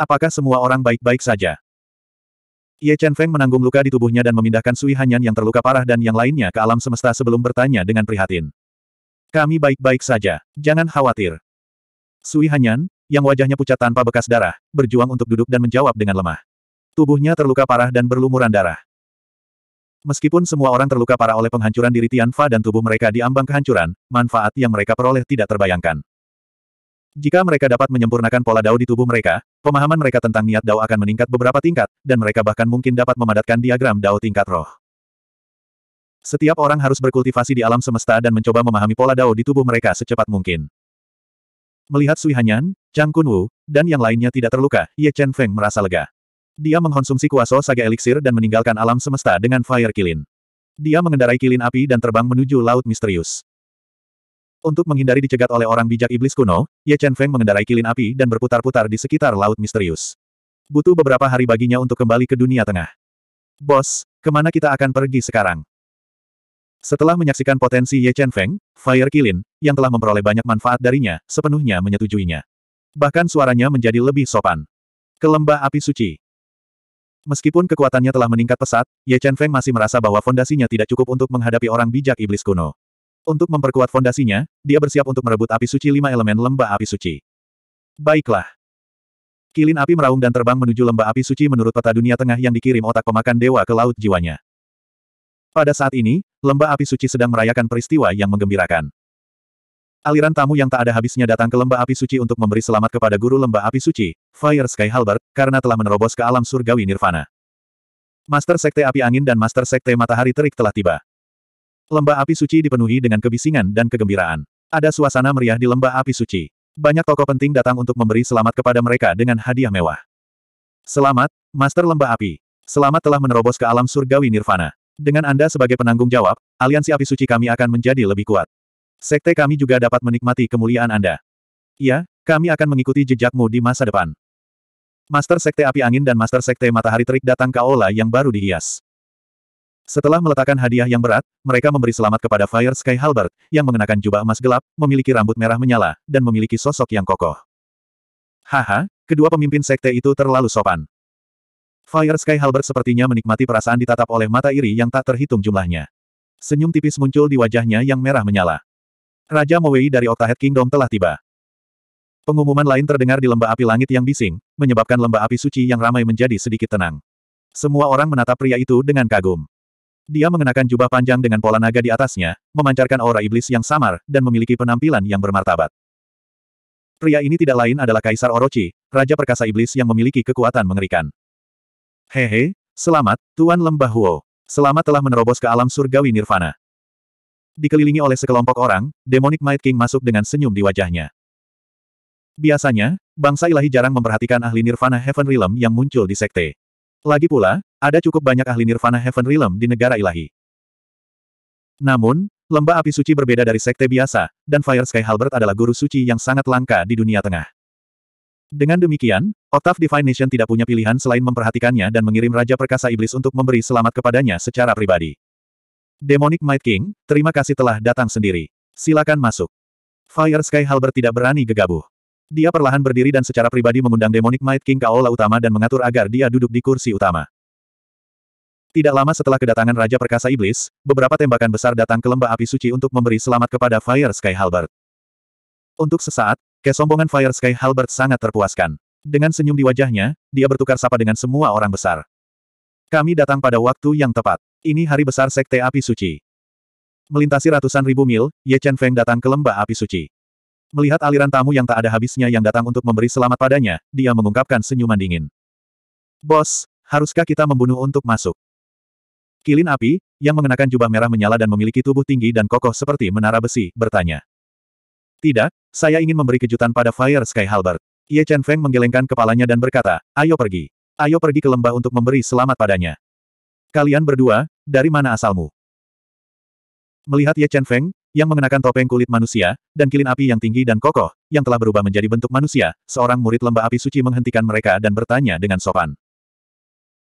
Apakah semua orang baik-baik saja? Ye Chen Feng menanggung luka di tubuhnya dan memindahkan Sui Hanyan yang terluka parah dan yang lainnya ke alam semesta sebelum bertanya dengan prihatin. Kami baik-baik saja, jangan khawatir. Sui Hanyan, yang wajahnya pucat tanpa bekas darah, berjuang untuk duduk dan menjawab dengan lemah. Tubuhnya terluka parah dan berlumuran darah. Meskipun semua orang terluka parah oleh penghancuran diri Tianfa dan tubuh mereka diambang kehancuran, manfaat yang mereka peroleh tidak terbayangkan. Jika mereka dapat menyempurnakan pola dao di tubuh mereka, pemahaman mereka tentang niat dao akan meningkat beberapa tingkat, dan mereka bahkan mungkin dapat memadatkan diagram dao tingkat roh. Setiap orang harus berkultivasi di alam semesta dan mencoba memahami pola dao di tubuh mereka secepat mungkin. Melihat Sui Hanyan, Chang Kunwu, dan yang lainnya tidak terluka, Ye Chen Feng merasa lega. Dia mengkonsumsi kuaso saga eliksir dan meninggalkan alam semesta dengan fire kilin. Dia mengendarai kilin api dan terbang menuju laut misterius. Untuk menghindari dicegat oleh orang bijak iblis kuno, Ye Chen Feng mengendarai kilin api dan berputar-putar di sekitar laut misterius. Butuh beberapa hari baginya untuk kembali ke dunia tengah. Bos, kemana kita akan pergi sekarang? Setelah menyaksikan potensi Ye Chen Feng, Fire Kilin, yang telah memperoleh banyak manfaat darinya, sepenuhnya menyetujuinya. Bahkan suaranya menjadi lebih sopan. Kelembah api suci. Meskipun kekuatannya telah meningkat pesat, Ye Chen Feng masih merasa bahwa fondasinya tidak cukup untuk menghadapi orang bijak iblis kuno. Untuk memperkuat fondasinya, dia bersiap untuk merebut api suci lima elemen lembah api suci. Baiklah. Kilin api meraung dan terbang menuju lembah api suci menurut peta dunia tengah yang dikirim otak pemakan dewa ke laut jiwanya. Pada saat ini, lembah api suci sedang merayakan peristiwa yang menggembirakan. Aliran tamu yang tak ada habisnya datang ke lembah api suci untuk memberi selamat kepada guru lembah api suci, Fire Sky Halbert, karena telah menerobos ke alam surgawi nirvana. Master Sekte Api Angin dan Master Sekte Matahari Terik telah tiba. Lembah api suci dipenuhi dengan kebisingan dan kegembiraan. Ada suasana meriah di lembah api suci. Banyak tokoh penting datang untuk memberi selamat kepada mereka dengan hadiah mewah. Selamat, Master Lembah Api. Selamat telah menerobos ke alam surgawi nirvana. Dengan Anda sebagai penanggung jawab, aliansi api suci kami akan menjadi lebih kuat. Sekte kami juga dapat menikmati kemuliaan Anda. Ya, kami akan mengikuti jejakmu di masa depan. Master Sekte Api Angin dan Master Sekte Matahari Terik datang ke Ola yang baru dihias. Setelah meletakkan hadiah yang berat, mereka memberi selamat kepada Fire Sky Halbert, yang mengenakan jubah emas gelap, memiliki rambut merah menyala, dan memiliki sosok yang kokoh. Haha, kedua pemimpin sekte itu terlalu sopan. Fire Sky Halbert sepertinya menikmati perasaan ditatap oleh mata iri yang tak terhitung jumlahnya. Senyum tipis muncul di wajahnya yang merah menyala. Raja Mowei dari Octahead Kingdom telah tiba. Pengumuman lain terdengar di lembah api langit yang bising, menyebabkan lembah api suci yang ramai menjadi sedikit tenang. Semua orang menatap pria itu dengan kagum. Dia mengenakan jubah panjang dengan pola naga di atasnya, memancarkan aura iblis yang samar, dan memiliki penampilan yang bermartabat. Pria ini tidak lain adalah Kaisar Orochi, Raja Perkasa Iblis yang memiliki kekuatan mengerikan. Hehe, selamat, Tuan Lembah Huo. Selamat telah menerobos ke alam surgawi Nirvana. Dikelilingi oleh sekelompok orang, Demonic Might King masuk dengan senyum di wajahnya. Biasanya, bangsa ilahi jarang memperhatikan ahli Nirvana Heaven Realm yang muncul di sekte. Lagi pula, ada cukup banyak ahli Nirvana Heaven Realm di negara ilahi. Namun, lembah api suci berbeda dari sekte biasa, dan Fire Sky Halbert adalah guru suci yang sangat langka di dunia tengah. Dengan demikian, Octave Divine Nation tidak punya pilihan selain memperhatikannya dan mengirim Raja Perkasa Iblis untuk memberi selamat kepadanya secara pribadi. Demonic Might King, terima kasih telah datang sendiri. Silakan masuk. Fire Sky Halbert tidak berani gegabah. Dia perlahan berdiri dan secara pribadi mengundang Demonic Might King ke aula utama dan mengatur agar dia duduk di kursi utama. Tidak lama setelah kedatangan Raja Perkasa Iblis, beberapa tembakan besar datang ke lembah api suci untuk memberi selamat kepada Fire Sky Halbert. Untuk sesaat, kesombongan Fire Sky Halbert sangat terpuaskan. Dengan senyum di wajahnya, dia bertukar sapa dengan semua orang besar. Kami datang pada waktu yang tepat. Ini hari besar Sekte Api Suci. Melintasi ratusan ribu mil, Ye Chen Feng datang ke lembah api suci. Melihat aliran tamu yang tak ada habisnya yang datang untuk memberi selamat padanya, dia mengungkapkan senyuman dingin. Bos, haruskah kita membunuh untuk masuk? Kilin api, yang mengenakan jubah merah menyala dan memiliki tubuh tinggi dan kokoh seperti menara besi, bertanya. Tidak, saya ingin memberi kejutan pada Fire Sky Halbert. Ye Chen Feng menggelengkan kepalanya dan berkata, ayo pergi. Ayo pergi ke lembah untuk memberi selamat padanya. Kalian berdua, dari mana asalmu? Melihat Ye Chen Feng, yang mengenakan topeng kulit manusia, dan kilin api yang tinggi dan kokoh, yang telah berubah menjadi bentuk manusia, seorang murid lembah api suci menghentikan mereka dan bertanya dengan sopan.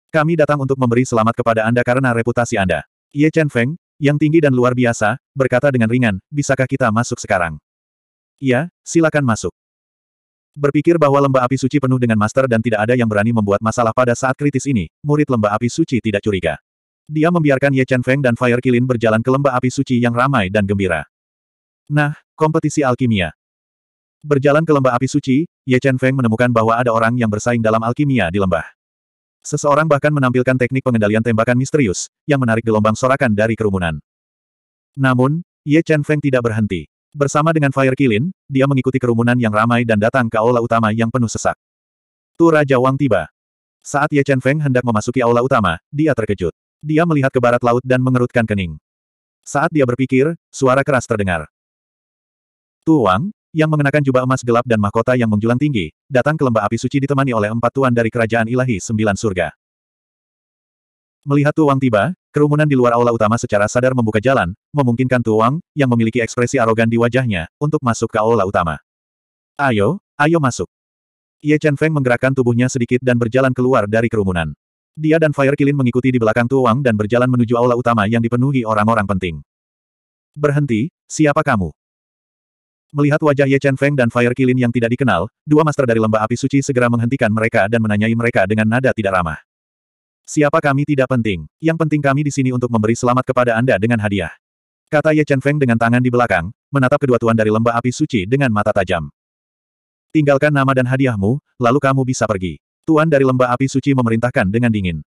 Kami datang untuk memberi selamat kepada Anda karena reputasi Anda. Ye Chen Feng, yang tinggi dan luar biasa, berkata dengan ringan, bisakah kita masuk sekarang? Iya, silakan masuk. Berpikir bahwa lembah api suci penuh dengan master dan tidak ada yang berani membuat masalah pada saat kritis ini, murid lembah api suci tidak curiga. Dia membiarkan Ye Chen Feng dan Fire Kilin berjalan ke lembah api suci yang ramai dan gembira. Nah, kompetisi alkimia. Berjalan ke lembah api suci, Ye Chen Feng menemukan bahwa ada orang yang bersaing dalam alkimia di lembah. Seseorang bahkan menampilkan teknik pengendalian tembakan misterius, yang menarik gelombang sorakan dari kerumunan. Namun, Ye Chen Feng tidak berhenti. Bersama dengan Fire Kilin, dia mengikuti kerumunan yang ramai dan datang ke aula utama yang penuh sesak. Tu Raja Wang tiba. Saat Ye Chen Feng hendak memasuki aula utama, dia terkejut. Dia melihat ke barat laut dan mengerutkan kening. Saat dia berpikir, suara keras terdengar. Tu Wang, yang mengenakan jubah emas gelap dan mahkota yang menjulang tinggi, datang ke lembah api suci ditemani oleh empat tuan dari kerajaan ilahi sembilan surga. Melihat Tu Wang tiba, Kerumunan di luar aula utama secara sadar membuka jalan, memungkinkan Tuang, yang memiliki ekspresi arogan di wajahnya, untuk masuk ke aula utama. Ayo, ayo masuk. Ye Chen Feng menggerakkan tubuhnya sedikit dan berjalan keluar dari kerumunan. Dia dan Fire Kilin mengikuti di belakang Tuang dan berjalan menuju aula utama yang dipenuhi orang-orang penting. Berhenti, siapa kamu? Melihat wajah Ye Chen Feng dan Fire Kilin yang tidak dikenal, dua master dari lembah api suci segera menghentikan mereka dan menanyai mereka dengan nada tidak ramah. Siapa kami tidak penting, yang penting kami di sini untuk memberi selamat kepada Anda dengan hadiah. Kata Ye Chen Feng dengan tangan di belakang, menatap kedua tuan dari lembah api suci dengan mata tajam. Tinggalkan nama dan hadiahmu, lalu kamu bisa pergi. Tuan dari lembah api suci memerintahkan dengan dingin.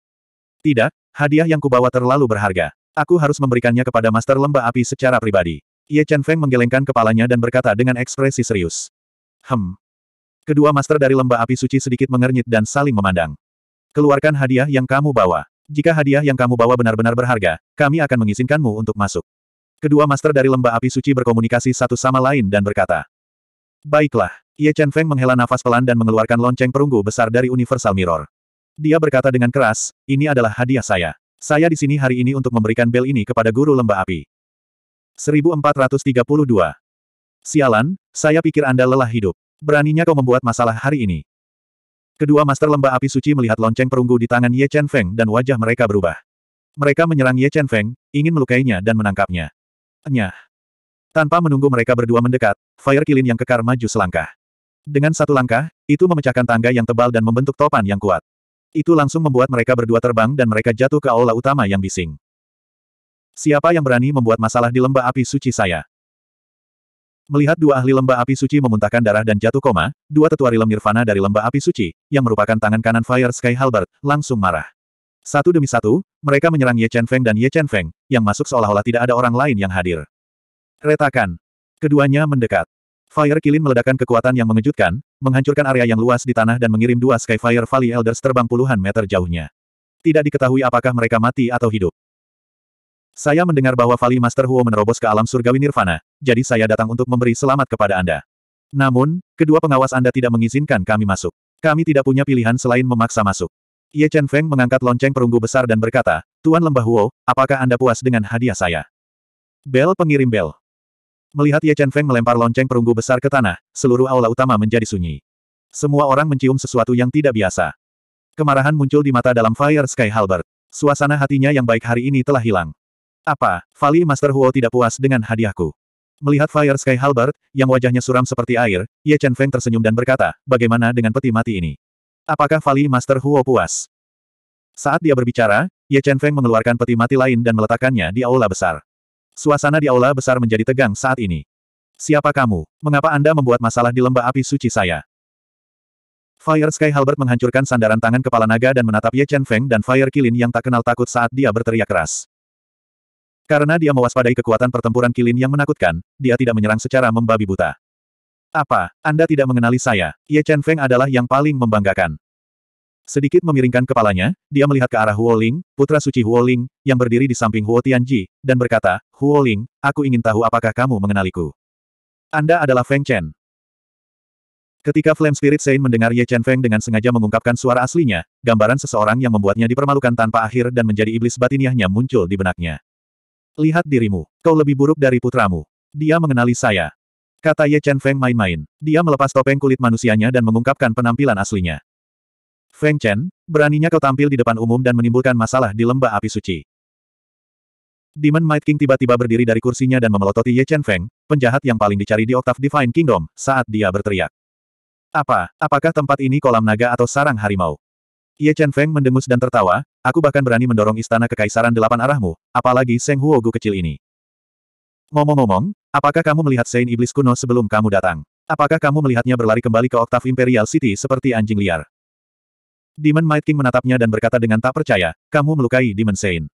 Tidak, hadiah yang kubawa terlalu berharga. Aku harus memberikannya kepada Master Lembah Api secara pribadi. Ye Chen Feng menggelengkan kepalanya dan berkata dengan ekspresi serius. Hem. Kedua Master dari Lembah Api Suci sedikit mengernyit dan saling memandang. Keluarkan hadiah yang kamu bawa. Jika hadiah yang kamu bawa benar-benar berharga, kami akan mengizinkanmu untuk masuk. Kedua master dari lembah api suci berkomunikasi satu sama lain dan berkata. Baiklah. Ye Chen Feng menghela nafas pelan dan mengeluarkan lonceng perunggu besar dari Universal Mirror. Dia berkata dengan keras, ini adalah hadiah saya. Saya di sini hari ini untuk memberikan bel ini kepada guru lembah api. 1432. Sialan, saya pikir Anda lelah hidup. Beraninya kau membuat masalah hari ini. Kedua Master Lembah Api Suci melihat lonceng perunggu di tangan Ye Chen Feng dan wajah mereka berubah. Mereka menyerang Ye Chen Feng, ingin melukainya dan menangkapnya. Nyah. Tanpa menunggu mereka berdua mendekat, Fire Kilin yang kekar maju selangkah. Dengan satu langkah, itu memecahkan tangga yang tebal dan membentuk topan yang kuat. Itu langsung membuat mereka berdua terbang dan mereka jatuh ke aula utama yang bising. Siapa yang berani membuat masalah di lembah api suci saya? Melihat dua ahli lembah api suci memuntahkan darah dan jatuh koma, dua tetua rilem nirvana dari lembah api suci, yang merupakan tangan kanan Fire Sky Halbert, langsung marah. Satu demi satu, mereka menyerang Ye Chen Feng dan Ye Chen Feng, yang masuk seolah-olah tidak ada orang lain yang hadir. Retakan. Keduanya mendekat. Fire Kilin meledakkan kekuatan yang mengejutkan, menghancurkan area yang luas di tanah dan mengirim dua Sky Fire Valley Elders terbang puluhan meter jauhnya. Tidak diketahui apakah mereka mati atau hidup. Saya mendengar bahwa Valley Master Huo menerobos ke alam surgawi Nirvana, jadi saya datang untuk memberi selamat kepada Anda. Namun, kedua pengawas Anda tidak mengizinkan kami masuk. Kami tidak punya pilihan selain memaksa masuk. Ye Chen Feng mengangkat lonceng perunggu besar dan berkata, Tuan Lembah Huo, apakah Anda puas dengan hadiah saya? Bel pengirim bel. Melihat Ye Chen Feng melempar lonceng perunggu besar ke tanah, seluruh aula utama menjadi sunyi. Semua orang mencium sesuatu yang tidak biasa. Kemarahan muncul di mata dalam Fire Sky Halbert. Suasana hatinya yang baik hari ini telah hilang. Apa, Vali Master Huo tidak puas dengan hadiahku? Melihat Fire Sky Halbert, yang wajahnya suram seperti air, Ye Chen Feng tersenyum dan berkata, bagaimana dengan peti mati ini? Apakah Vali Master Huo puas? Saat dia berbicara, Ye Chen Feng mengeluarkan peti mati lain dan meletakkannya di aula besar. Suasana di aula besar menjadi tegang saat ini. Siapa kamu? Mengapa Anda membuat masalah di lembah api suci saya? Fire Sky Halbert menghancurkan sandaran tangan kepala naga dan menatap Ye Chen Feng dan Fire Kilin yang tak kenal takut saat dia berteriak keras. Karena dia mewaspadai kekuatan pertempuran kilin yang menakutkan, dia tidak menyerang secara membabi buta. Apa, Anda tidak mengenali saya? Ye Chen Feng adalah yang paling membanggakan. Sedikit memiringkan kepalanya, dia melihat ke arah Huo Ling, putra suci Huo Ling, yang berdiri di samping Huo Tianji, dan berkata, Huo Ling, aku ingin tahu apakah kamu mengenaliku. Anda adalah Feng Chen. Ketika Flame Spirit Saint mendengar Ye Chen Feng dengan sengaja mengungkapkan suara aslinya, gambaran seseorang yang membuatnya dipermalukan tanpa akhir dan menjadi iblis batiniahnya muncul di benaknya. Lihat dirimu. Kau lebih buruk dari putramu. Dia mengenali saya. Kata Ye Chen Feng main-main. Dia melepas topeng kulit manusianya dan mengungkapkan penampilan aslinya. Feng Chen, beraninya kau tampil di depan umum dan menimbulkan masalah di lembah api suci. Demon Might King tiba-tiba berdiri dari kursinya dan memelototi Ye Chen Feng, penjahat yang paling dicari di Octave Divine Kingdom, saat dia berteriak. Apa, apakah tempat ini kolam naga atau sarang harimau? Ye Chen Feng mendengus dan tertawa, aku bahkan berani mendorong istana kekaisaran delapan arahmu, apalagi Seng Huogu kecil ini. Ngomong-ngomong, apakah kamu melihat Sein Iblis kuno sebelum kamu datang? Apakah kamu melihatnya berlari kembali ke Octave Imperial City seperti anjing liar? Demon Might King menatapnya dan berkata dengan tak percaya, kamu melukai Demon Sein.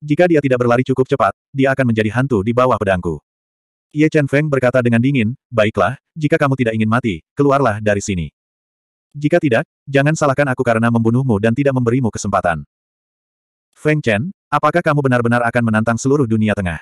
Jika dia tidak berlari cukup cepat, dia akan menjadi hantu di bawah pedangku. Ye Chen Feng berkata dengan dingin, baiklah, jika kamu tidak ingin mati, keluarlah dari sini. Jika tidak, jangan salahkan aku karena membunuhmu dan tidak memberimu kesempatan. Feng Chen, apakah kamu benar-benar akan menantang seluruh dunia tengah?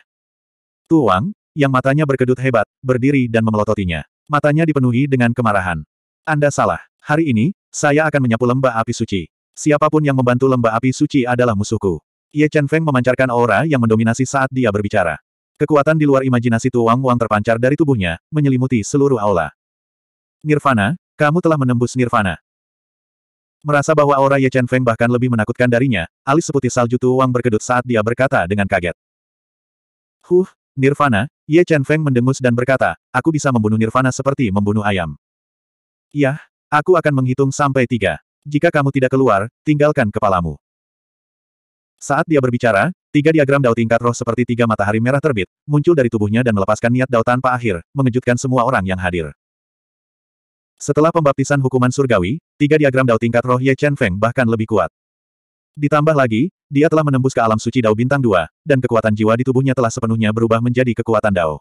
Tuang, yang matanya berkedut hebat, berdiri dan memelototinya. Matanya dipenuhi dengan kemarahan. Anda salah. Hari ini, saya akan menyapu lembah api suci. Siapapun yang membantu lembah api suci adalah musuhku. Ye Chen Feng memancarkan aura yang mendominasi saat dia berbicara. Kekuatan di luar imajinasi Tuang Wang terpancar dari tubuhnya, menyelimuti seluruh aula. Nirvana, kamu telah menembus nirvana. Merasa bahwa aura Ye Chen Feng bahkan lebih menakutkan darinya, alis seputih salju tuang berkedut saat dia berkata dengan kaget. Huh, Nirvana, Ye Chen Feng mendengus dan berkata, aku bisa membunuh Nirvana seperti membunuh ayam. Yah, aku akan menghitung sampai tiga. Jika kamu tidak keluar, tinggalkan kepalamu. Saat dia berbicara, tiga diagram dao tingkat roh seperti tiga matahari merah terbit, muncul dari tubuhnya dan melepaskan niat dao tanpa akhir, mengejutkan semua orang yang hadir. Setelah pembaptisan hukuman surgawi, tiga diagram Dao tingkat roh Ye Chen Feng bahkan lebih kuat. Ditambah lagi, dia telah menembus ke alam suci Dao bintang 2, dan kekuatan jiwa di tubuhnya telah sepenuhnya berubah menjadi kekuatan Dao.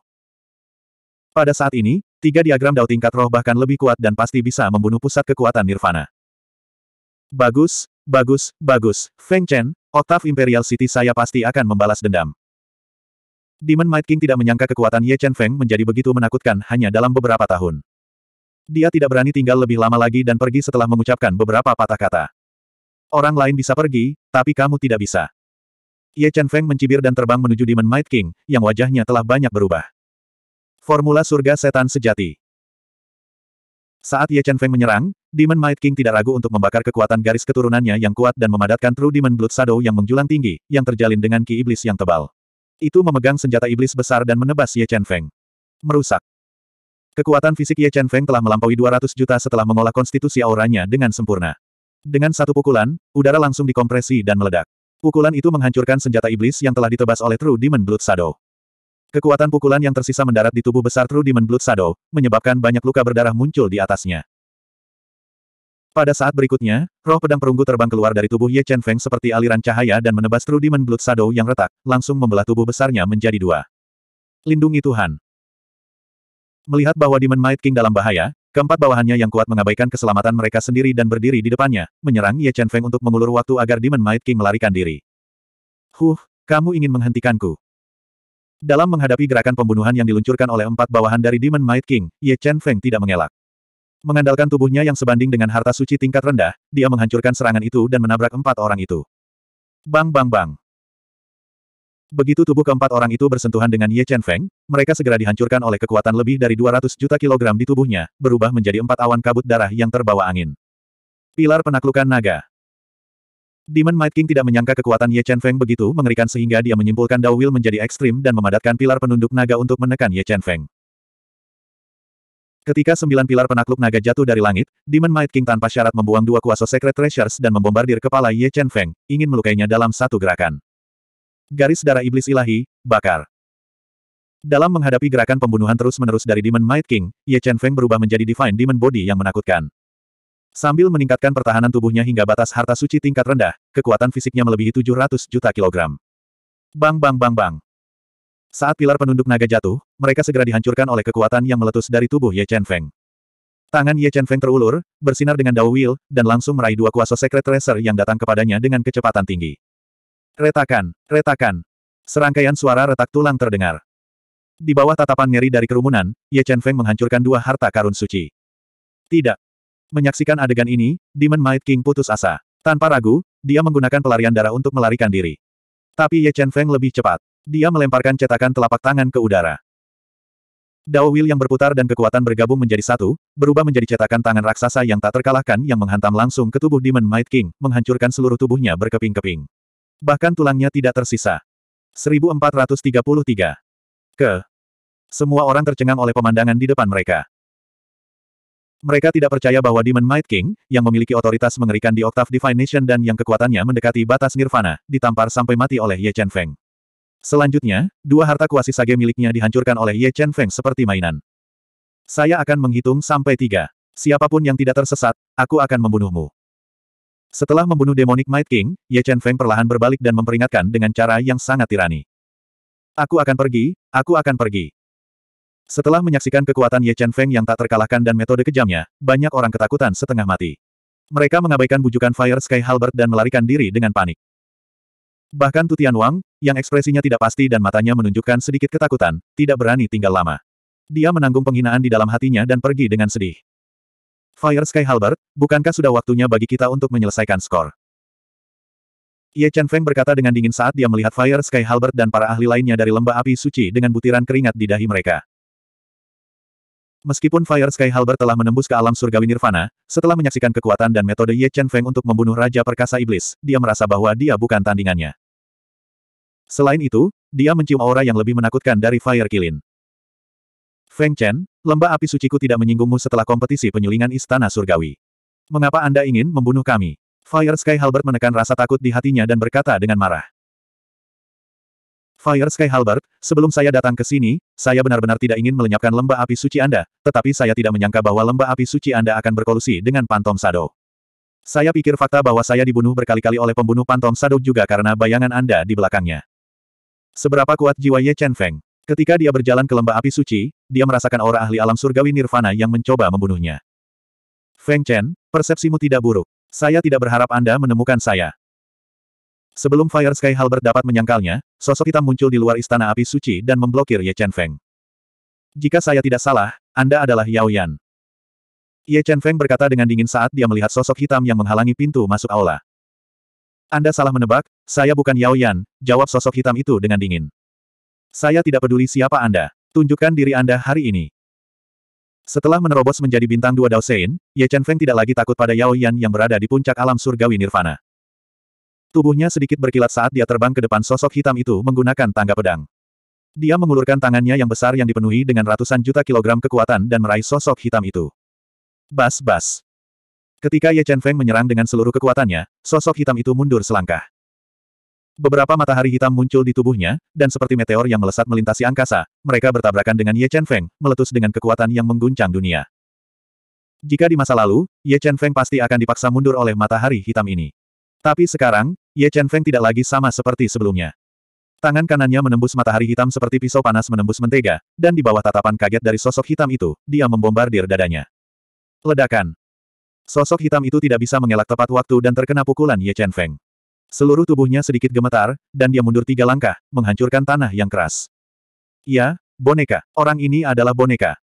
Pada saat ini, tiga diagram Dao tingkat roh bahkan lebih kuat dan pasti bisa membunuh pusat kekuatan Nirvana. Bagus, bagus, bagus, Feng Chen, Octave Imperial City saya pasti akan membalas dendam. Demon Might King tidak menyangka kekuatan Ye Chen Feng menjadi begitu menakutkan hanya dalam beberapa tahun. Dia tidak berani tinggal lebih lama lagi dan pergi setelah mengucapkan beberapa patah kata. Orang lain bisa pergi, tapi kamu tidak bisa. Ye Chen Feng mencibir dan terbang menuju Demon Might King, yang wajahnya telah banyak berubah. Formula surga setan sejati. Saat Ye Chen Feng menyerang, Demon Might King tidak ragu untuk membakar kekuatan garis keturunannya yang kuat dan memadatkan True Demon Blood Shadow yang menjulang tinggi, yang terjalin dengan ki iblis yang tebal. Itu memegang senjata iblis besar dan menebas Ye Chen Feng. Merusak. Kekuatan fisik Ye Chen Feng telah melampaui 200 juta setelah mengolah konstitusi auranya dengan sempurna. Dengan satu pukulan, udara langsung dikompresi dan meledak. Pukulan itu menghancurkan senjata iblis yang telah ditebas oleh True Demon Blood Shadow. Kekuatan pukulan yang tersisa mendarat di tubuh besar True Demon Blood Shadow, menyebabkan banyak luka berdarah muncul di atasnya. Pada saat berikutnya, roh pedang perunggu terbang keluar dari tubuh Ye Chen Feng seperti aliran cahaya dan menebas True Demon Blood Shadow yang retak, langsung membelah tubuh besarnya menjadi dua. Lindungi Tuhan. Melihat bahwa Demon Might King dalam bahaya, keempat bawahannya yang kuat mengabaikan keselamatan mereka sendiri dan berdiri di depannya, menyerang Ye Chen Feng untuk mengulur waktu agar Demon Might King melarikan diri. Huh, kamu ingin menghentikanku. Dalam menghadapi gerakan pembunuhan yang diluncurkan oleh empat bawahan dari Demon Might King, Ye Chen Feng tidak mengelak. Mengandalkan tubuhnya yang sebanding dengan harta suci tingkat rendah, dia menghancurkan serangan itu dan menabrak empat orang itu. Bang bang bang. Begitu tubuh keempat orang itu bersentuhan dengan Ye Chen Feng, mereka segera dihancurkan oleh kekuatan lebih dari 200 juta kilogram di tubuhnya, berubah menjadi empat awan kabut darah yang terbawa angin. Pilar penaklukan naga. Demon Might King tidak menyangka kekuatan Ye Chen Feng begitu mengerikan sehingga dia menyimpulkan Dao Will menjadi ekstrim dan memadatkan pilar penunduk naga untuk menekan Ye Chen Feng. Ketika sembilan pilar penakluk naga jatuh dari langit, Demon Might King tanpa syarat membuang dua kuasa Secret Treasures dan membombardir kepala Ye Chen Feng, ingin melukainya dalam satu gerakan. Garis darah iblis ilahi, bakar. Dalam menghadapi gerakan pembunuhan terus-menerus dari Demon Might King, Ye Chen Feng berubah menjadi Divine Demon Body yang menakutkan. Sambil meningkatkan pertahanan tubuhnya hingga batas harta suci tingkat rendah, kekuatan fisiknya melebihi 700 juta kilogram. Bang bang bang bang. Saat pilar penunduk naga jatuh, mereka segera dihancurkan oleh kekuatan yang meletus dari tubuh Ye Chen Feng. Tangan Ye Chen Feng terulur, bersinar dengan Dao Will, dan langsung meraih dua kuasa Secret Tracer yang datang kepadanya dengan kecepatan tinggi. Retakan, retakan. Serangkaian suara retak tulang terdengar. Di bawah tatapan ngeri dari kerumunan, Ye Chen Feng menghancurkan dua harta karun suci. Tidak. Menyaksikan adegan ini, Demon Might King putus asa. Tanpa ragu, dia menggunakan pelarian darah untuk melarikan diri. Tapi Ye Chen Feng lebih cepat. Dia melemparkan cetakan telapak tangan ke udara. Dao Will yang berputar dan kekuatan bergabung menjadi satu, berubah menjadi cetakan tangan raksasa yang tak terkalahkan yang menghantam langsung ke tubuh Demon Might King, menghancurkan seluruh tubuhnya berkeping-keping. Bahkan tulangnya tidak tersisa. 1433. Ke. Semua orang tercengang oleh pemandangan di depan mereka. Mereka tidak percaya bahwa Demon Might King, yang memiliki otoritas mengerikan di Octave Divine Nation dan yang kekuatannya mendekati batas nirvana, ditampar sampai mati oleh Ye Chen Feng. Selanjutnya, dua harta kuasi sage miliknya dihancurkan oleh Ye Chen Feng seperti mainan. Saya akan menghitung sampai tiga. Siapapun yang tidak tersesat, aku akan membunuhmu. Setelah membunuh demonic Might King, Ye Chen Feng perlahan berbalik dan memperingatkan dengan cara yang sangat tirani. Aku akan pergi, aku akan pergi. Setelah menyaksikan kekuatan Ye Chen Feng yang tak terkalahkan dan metode kejamnya, banyak orang ketakutan setengah mati. Mereka mengabaikan bujukan Fire Sky Halbert dan melarikan diri dengan panik. Bahkan Tutian Wang, yang ekspresinya tidak pasti dan matanya menunjukkan sedikit ketakutan, tidak berani tinggal lama. Dia menanggung penghinaan di dalam hatinya dan pergi dengan sedih. Fire Sky Halbert, bukankah sudah waktunya bagi kita untuk menyelesaikan skor? Ye Chen Feng berkata dengan dingin saat dia melihat Fire Sky Halbert dan para ahli lainnya dari lembah api suci dengan butiran keringat di dahi mereka. Meskipun Fire Sky Halbert telah menembus ke alam surgawi nirvana, setelah menyaksikan kekuatan dan metode Ye Chen Feng untuk membunuh Raja Perkasa Iblis, dia merasa bahwa dia bukan tandingannya. Selain itu, dia mencium aura yang lebih menakutkan dari Fire Kilin. Feng Chen, lembah api suciku tidak menyinggungmu setelah kompetisi penyulingan istana surgawi. Mengapa Anda ingin membunuh kami? Fire Sky Halbert menekan rasa takut di hatinya dan berkata dengan marah. Fire Sky Halbert, sebelum saya datang ke sini, saya benar-benar tidak ingin melenyapkan lembah api suci Anda, tetapi saya tidak menyangka bahwa lembah api suci Anda akan berkolusi dengan Pantom Sado. Saya pikir fakta bahwa saya dibunuh berkali-kali oleh pembunuh Pantom Sado juga karena bayangan Anda di belakangnya. Seberapa kuat jiwa Ye Chen Feng? Ketika dia berjalan ke lembah api suci, dia merasakan aura ahli alam surgawi Nirvana yang mencoba membunuhnya. Feng Chen, persepsimu tidak buruk. Saya tidak berharap Anda menemukan saya. Sebelum Fire Sky Halbert dapat menyangkalnya, sosok hitam muncul di luar istana api suci dan memblokir Ye Chen Feng. Jika saya tidak salah, Anda adalah Yao Yan. Ye Chen Feng berkata dengan dingin saat dia melihat sosok hitam yang menghalangi pintu masuk aula. Anda salah menebak, saya bukan Yao Yan, jawab sosok hitam itu dengan dingin. Saya tidak peduli siapa Anda. Tunjukkan diri Anda hari ini. Setelah menerobos menjadi bintang dua Dao Sein, Ye Chen Feng tidak lagi takut pada Yao Yan yang berada di puncak alam surgawi nirvana. Tubuhnya sedikit berkilat saat dia terbang ke depan sosok hitam itu menggunakan tangga pedang. Dia mengulurkan tangannya yang besar yang dipenuhi dengan ratusan juta kilogram kekuatan dan meraih sosok hitam itu. Bas-bas. Ketika Ye Chen Feng menyerang dengan seluruh kekuatannya, sosok hitam itu mundur selangkah. Beberapa matahari hitam muncul di tubuhnya, dan seperti meteor yang melesat melintasi angkasa, mereka bertabrakan dengan Ye Chen Feng, meletus dengan kekuatan yang mengguncang dunia. Jika di masa lalu, Ye Chen Feng pasti akan dipaksa mundur oleh matahari hitam ini. Tapi sekarang, Ye Chen Feng tidak lagi sama seperti sebelumnya. Tangan kanannya menembus matahari hitam seperti pisau panas menembus mentega, dan di bawah tatapan kaget dari sosok hitam itu, dia membombardir dadanya. Ledakan. Sosok hitam itu tidak bisa mengelak tepat waktu dan terkena pukulan Ye Chen Feng. Seluruh tubuhnya sedikit gemetar, dan dia mundur tiga langkah, menghancurkan tanah yang keras. Ya, boneka. Orang ini adalah boneka.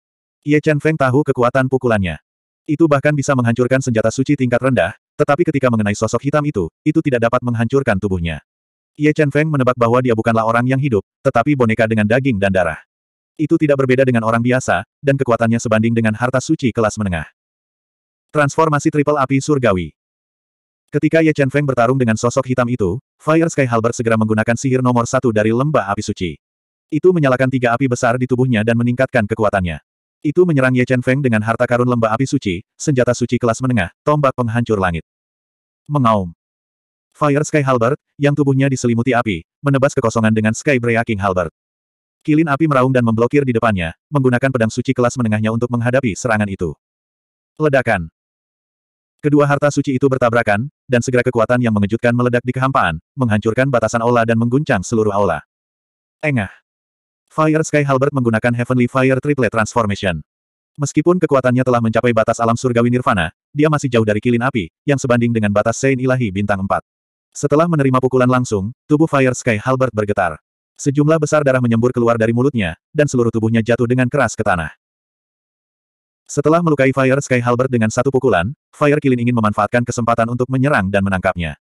Ye Chen Feng tahu kekuatan pukulannya. Itu bahkan bisa menghancurkan senjata suci tingkat rendah, tetapi ketika mengenai sosok hitam itu, itu tidak dapat menghancurkan tubuhnya. Ye Chen Feng menebak bahwa dia bukanlah orang yang hidup, tetapi boneka dengan daging dan darah. Itu tidak berbeda dengan orang biasa, dan kekuatannya sebanding dengan harta suci kelas menengah. Transformasi triple api surgawi. Ketika Ye Chen Feng bertarung dengan sosok hitam itu, Fire Sky Halberd segera menggunakan sihir nomor satu dari lembah api suci. Itu menyalakan tiga api besar di tubuhnya dan meningkatkan kekuatannya. Itu menyerang Ye Chen Feng dengan harta karun lembah api suci, senjata suci kelas menengah, tombak penghancur langit. Mengaum. Fire Sky Halberd, yang tubuhnya diselimuti api, menebas kekosongan dengan Sky Breaking Halberd. Kilin api meraung dan memblokir di depannya, menggunakan pedang suci kelas menengahnya untuk menghadapi serangan itu. Ledakan. Kedua harta suci itu bertabrakan, dan segera kekuatan yang mengejutkan meledak di kehampaan, menghancurkan batasan aula dan mengguncang seluruh aula. Engah. Fire Sky Halbert menggunakan Heavenly Fire Triple Transformation. Meskipun kekuatannya telah mencapai batas alam surgawi nirvana, dia masih jauh dari kilin api, yang sebanding dengan batas Sein Ilahi bintang 4. Setelah menerima pukulan langsung, tubuh Fire Sky Halbert bergetar. Sejumlah besar darah menyembur keluar dari mulutnya, dan seluruh tubuhnya jatuh dengan keras ke tanah. Setelah melukai Fire Sky Halberd dengan satu pukulan, Fire Kilin ingin memanfaatkan kesempatan untuk menyerang dan menangkapnya.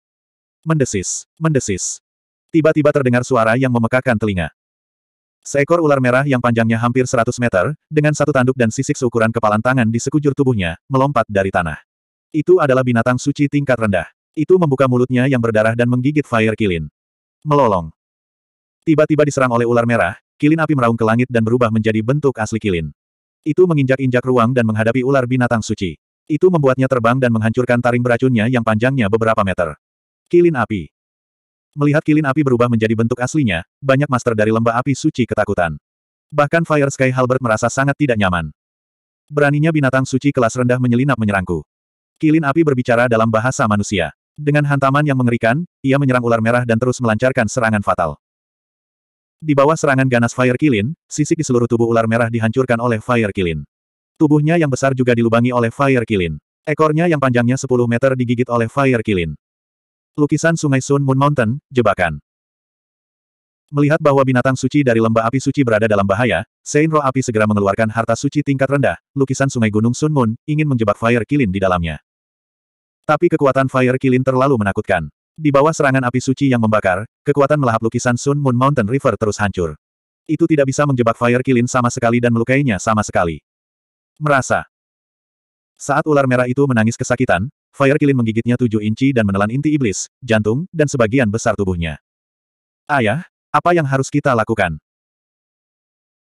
Mendesis, mendesis. Tiba-tiba terdengar suara yang memekakan telinga. Seekor ular merah yang panjangnya hampir 100 meter, dengan satu tanduk dan sisik seukuran kepalan tangan di sekujur tubuhnya, melompat dari tanah. Itu adalah binatang suci tingkat rendah. Itu membuka mulutnya yang berdarah dan menggigit Fire Kilin. Melolong. Tiba-tiba diserang oleh ular merah, kilin api meraung ke langit dan berubah menjadi bentuk asli kilin. Itu menginjak-injak ruang dan menghadapi ular binatang suci. Itu membuatnya terbang dan menghancurkan taring beracunnya yang panjangnya beberapa meter. Kilin api. Melihat kilin api berubah menjadi bentuk aslinya, banyak master dari lembah api suci ketakutan. Bahkan Fire Sky Halbert merasa sangat tidak nyaman. Beraninya binatang suci kelas rendah menyelinap menyerangku. Kilin api berbicara dalam bahasa manusia. Dengan hantaman yang mengerikan, ia menyerang ular merah dan terus melancarkan serangan fatal. Di bawah serangan ganas Fire Kilin, sisik di seluruh tubuh ular merah dihancurkan oleh Fire Kilin. Tubuhnya yang besar juga dilubangi oleh Fire Kilin. Ekornya yang panjangnya 10 meter digigit oleh Fire Kilin. Lukisan Sungai Sun Moon Mountain, Jebakan Melihat bahwa binatang suci dari lembah api suci berada dalam bahaya, Sein Roh api segera mengeluarkan harta suci tingkat rendah, lukisan sungai gunung Sun Moon, ingin menjebak Fire Kilin di dalamnya. Tapi kekuatan Fire Kilin terlalu menakutkan. Di bawah serangan api suci yang membakar, kekuatan melahap lukisan Sun Moon Mountain River terus hancur. Itu tidak bisa menjebak Fire Kilin sama sekali dan melukainya sama sekali. Merasa. Saat ular merah itu menangis kesakitan, Fire Kilin menggigitnya tujuh inci dan menelan inti iblis, jantung, dan sebagian besar tubuhnya. Ayah, apa yang harus kita lakukan?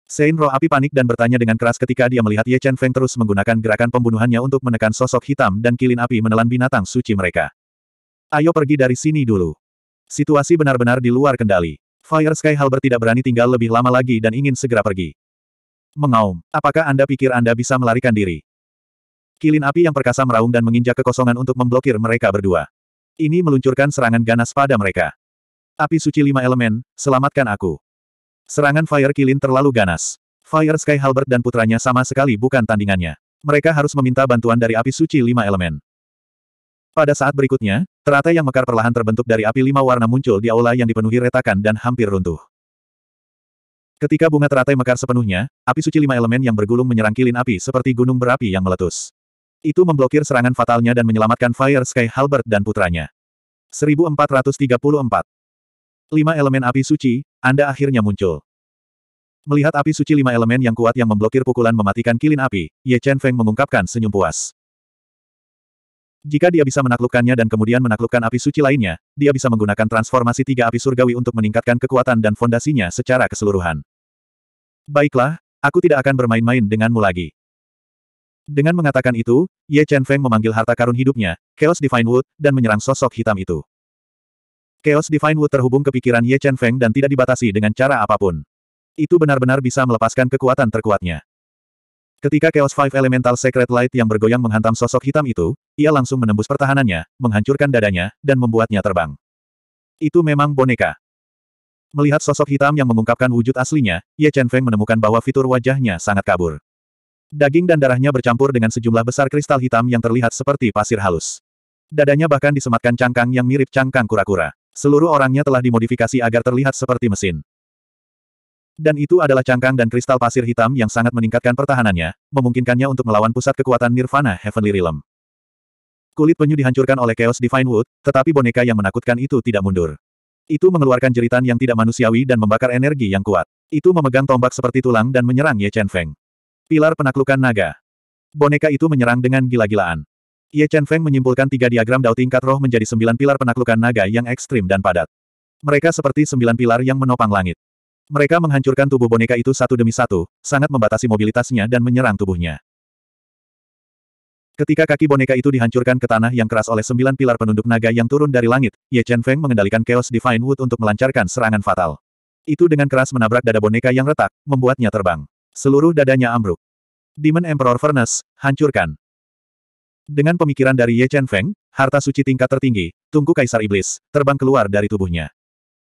Sein roh api panik dan bertanya dengan keras ketika dia melihat Ye Chen Feng terus menggunakan gerakan pembunuhannya untuk menekan sosok hitam dan kilin api menelan binatang suci mereka. Ayo pergi dari sini dulu. Situasi benar-benar di luar kendali. Fire Sky Halbert tidak berani tinggal lebih lama lagi dan ingin segera pergi. Mengaum, apakah Anda pikir Anda bisa melarikan diri? Kilin api yang perkasa meraung dan menginjak kekosongan untuk memblokir mereka berdua. Ini meluncurkan serangan ganas pada mereka. Api suci lima elemen, selamatkan aku. Serangan Fire Kilin terlalu ganas. Fire Sky Halbert dan putranya sama sekali bukan tandingannya. Mereka harus meminta bantuan dari api suci lima elemen. Pada saat berikutnya, teratai yang mekar perlahan terbentuk dari api lima warna muncul di aula yang dipenuhi retakan dan hampir runtuh. Ketika bunga teratai mekar sepenuhnya, api suci lima elemen yang bergulung menyerang kilin api seperti gunung berapi yang meletus. Itu memblokir serangan fatalnya dan menyelamatkan Fire Sky Halbert dan putranya. 1434. Lima elemen api suci, Anda akhirnya muncul. Melihat api suci lima elemen yang kuat yang memblokir pukulan mematikan kilin api, Ye Chen Feng mengungkapkan senyum puas. Jika dia bisa menaklukkannya dan kemudian menaklukkan api suci lainnya, dia bisa menggunakan transformasi tiga api surgawi untuk meningkatkan kekuatan dan fondasinya secara keseluruhan. Baiklah, aku tidak akan bermain-main denganmu lagi. Dengan mengatakan itu, Ye Chen Feng memanggil harta karun hidupnya, Chaos Divine Wood, dan menyerang sosok hitam itu. Chaos Divine Wood terhubung ke pikiran Ye Chen Feng dan tidak dibatasi dengan cara apapun. Itu benar-benar bisa melepaskan kekuatan terkuatnya. Ketika Chaos Five Elemental Secret Light yang bergoyang menghantam sosok hitam itu, ia langsung menembus pertahanannya, menghancurkan dadanya, dan membuatnya terbang. Itu memang boneka. Melihat sosok hitam yang mengungkapkan wujud aslinya, Ye Chen Feng menemukan bahwa fitur wajahnya sangat kabur. Daging dan darahnya bercampur dengan sejumlah besar kristal hitam yang terlihat seperti pasir halus. Dadanya bahkan disematkan cangkang yang mirip cangkang kura-kura. Seluruh orangnya telah dimodifikasi agar terlihat seperti mesin. Dan itu adalah cangkang dan kristal pasir hitam yang sangat meningkatkan pertahanannya, memungkinkannya untuk melawan pusat kekuatan Nirvana Heavenly Realm. Kulit penyu dihancurkan oleh Chaos Divine Wood, tetapi boneka yang menakutkan itu tidak mundur. Itu mengeluarkan jeritan yang tidak manusiawi dan membakar energi yang kuat. Itu memegang tombak seperti tulang dan menyerang Ye Chen Feng. Pilar penaklukan naga. Boneka itu menyerang dengan gila-gilaan. Ye Chen Feng menyimpulkan tiga diagram Dao tingkat roh menjadi sembilan pilar penaklukan naga yang ekstrim dan padat. Mereka seperti sembilan pilar yang menopang langit. Mereka menghancurkan tubuh boneka itu satu demi satu, sangat membatasi mobilitasnya dan menyerang tubuhnya. Ketika kaki boneka itu dihancurkan ke tanah yang keras oleh sembilan pilar penunduk naga yang turun dari langit, Ye Chen Feng mengendalikan Chaos Divine Wood untuk melancarkan serangan fatal. Itu dengan keras menabrak dada boneka yang retak, membuatnya terbang. Seluruh dadanya ambruk. Demon Emperor Furnace, hancurkan. Dengan pemikiran dari Ye Chen Feng, harta suci tingkat tertinggi, tungku kaisar iblis, terbang keluar dari tubuhnya.